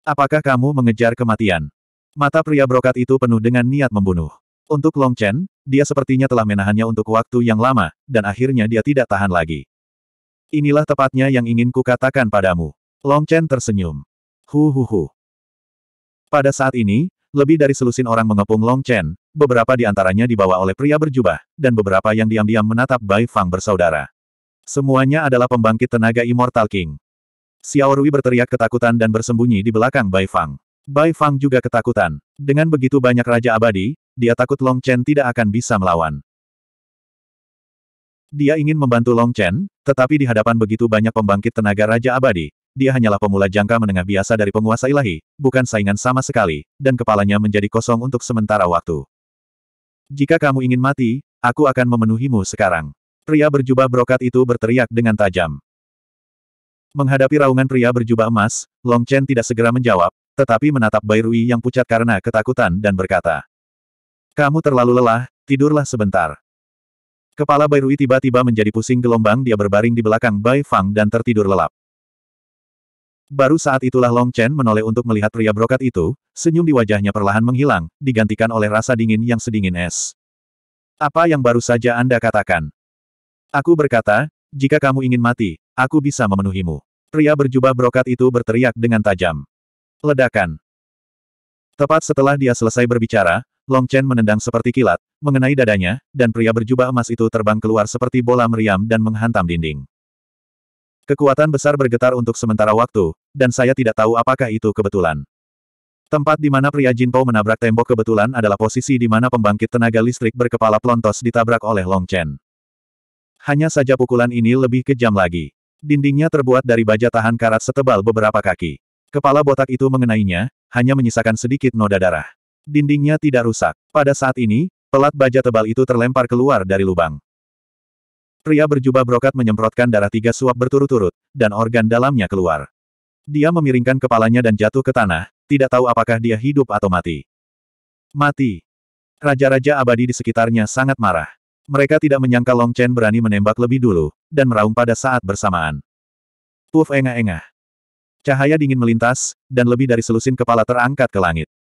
Apakah kamu mengejar kematian? Mata pria brokat itu penuh dengan niat membunuh. Untuk Long Chen, dia sepertinya telah menahannya untuk waktu yang lama, dan akhirnya dia tidak tahan lagi. Inilah tepatnya yang ingin kukatakan padamu. Long Chen tersenyum. Hu hu hu. Pada saat ini, lebih dari selusin orang mengepung Long Chen, beberapa di antaranya dibawa oleh pria berjubah, dan beberapa yang diam-diam menatap Bai Fang bersaudara. Semuanya adalah pembangkit tenaga Immortal King. Xiao Rui berteriak ketakutan dan bersembunyi di belakang Bai Fang. Bai Fang juga ketakutan. Dengan begitu banyak Raja Abadi, dia takut Long Chen tidak akan bisa melawan. Dia ingin membantu Long Chen, tetapi di hadapan begitu banyak pembangkit tenaga Raja Abadi, dia hanyalah pemula jangka menengah biasa dari penguasa ilahi, bukan saingan sama sekali, dan kepalanya menjadi kosong untuk sementara waktu. Jika kamu ingin mati, aku akan memenuhimu sekarang. Pria berjubah brokat itu berteriak dengan tajam. Menghadapi raungan pria berjubah emas, Long Chen tidak segera menjawab, tetapi menatap Bai Rui yang pucat karena ketakutan dan berkata, Kamu terlalu lelah, tidurlah sebentar. Kepala Bai Rui tiba-tiba menjadi pusing gelombang dia berbaring di belakang Bai Fang dan tertidur lelap. Baru saat itulah Long Chen menoleh untuk melihat pria brokat itu, senyum di wajahnya perlahan menghilang, digantikan oleh rasa dingin yang sedingin es. Apa yang baru saja Anda katakan? Aku berkata, jika kamu ingin mati, aku bisa memenuhimu. Pria berjubah brokat itu berteriak dengan tajam. Ledakan. Tepat setelah dia selesai berbicara, Long Chen menendang seperti kilat, mengenai dadanya, dan pria berjubah emas itu terbang keluar seperti bola meriam dan menghantam dinding. Kekuatan besar bergetar untuk sementara waktu, dan saya tidak tahu apakah itu kebetulan. Tempat di mana pria Jinpo menabrak tembok kebetulan adalah posisi di mana pembangkit tenaga listrik berkepala plontos ditabrak oleh Long Chen. Hanya saja pukulan ini lebih kejam lagi. Dindingnya terbuat dari baja tahan karat setebal beberapa kaki. Kepala botak itu mengenainya, hanya menyisakan sedikit noda darah. Dindingnya tidak rusak. Pada saat ini, pelat baja tebal itu terlempar keluar dari lubang. Pria berjubah brokat menyemprotkan darah tiga suap berturut-turut, dan organ dalamnya keluar. Dia memiringkan kepalanya dan jatuh ke tanah, tidak tahu apakah dia hidup atau mati. Mati. Raja-raja abadi di sekitarnya sangat marah. Mereka tidak menyangka Long Chen berani menembak lebih dulu, dan meraung pada saat bersamaan. Puff engah-engah. Cahaya dingin melintas, dan lebih dari selusin kepala terangkat ke langit.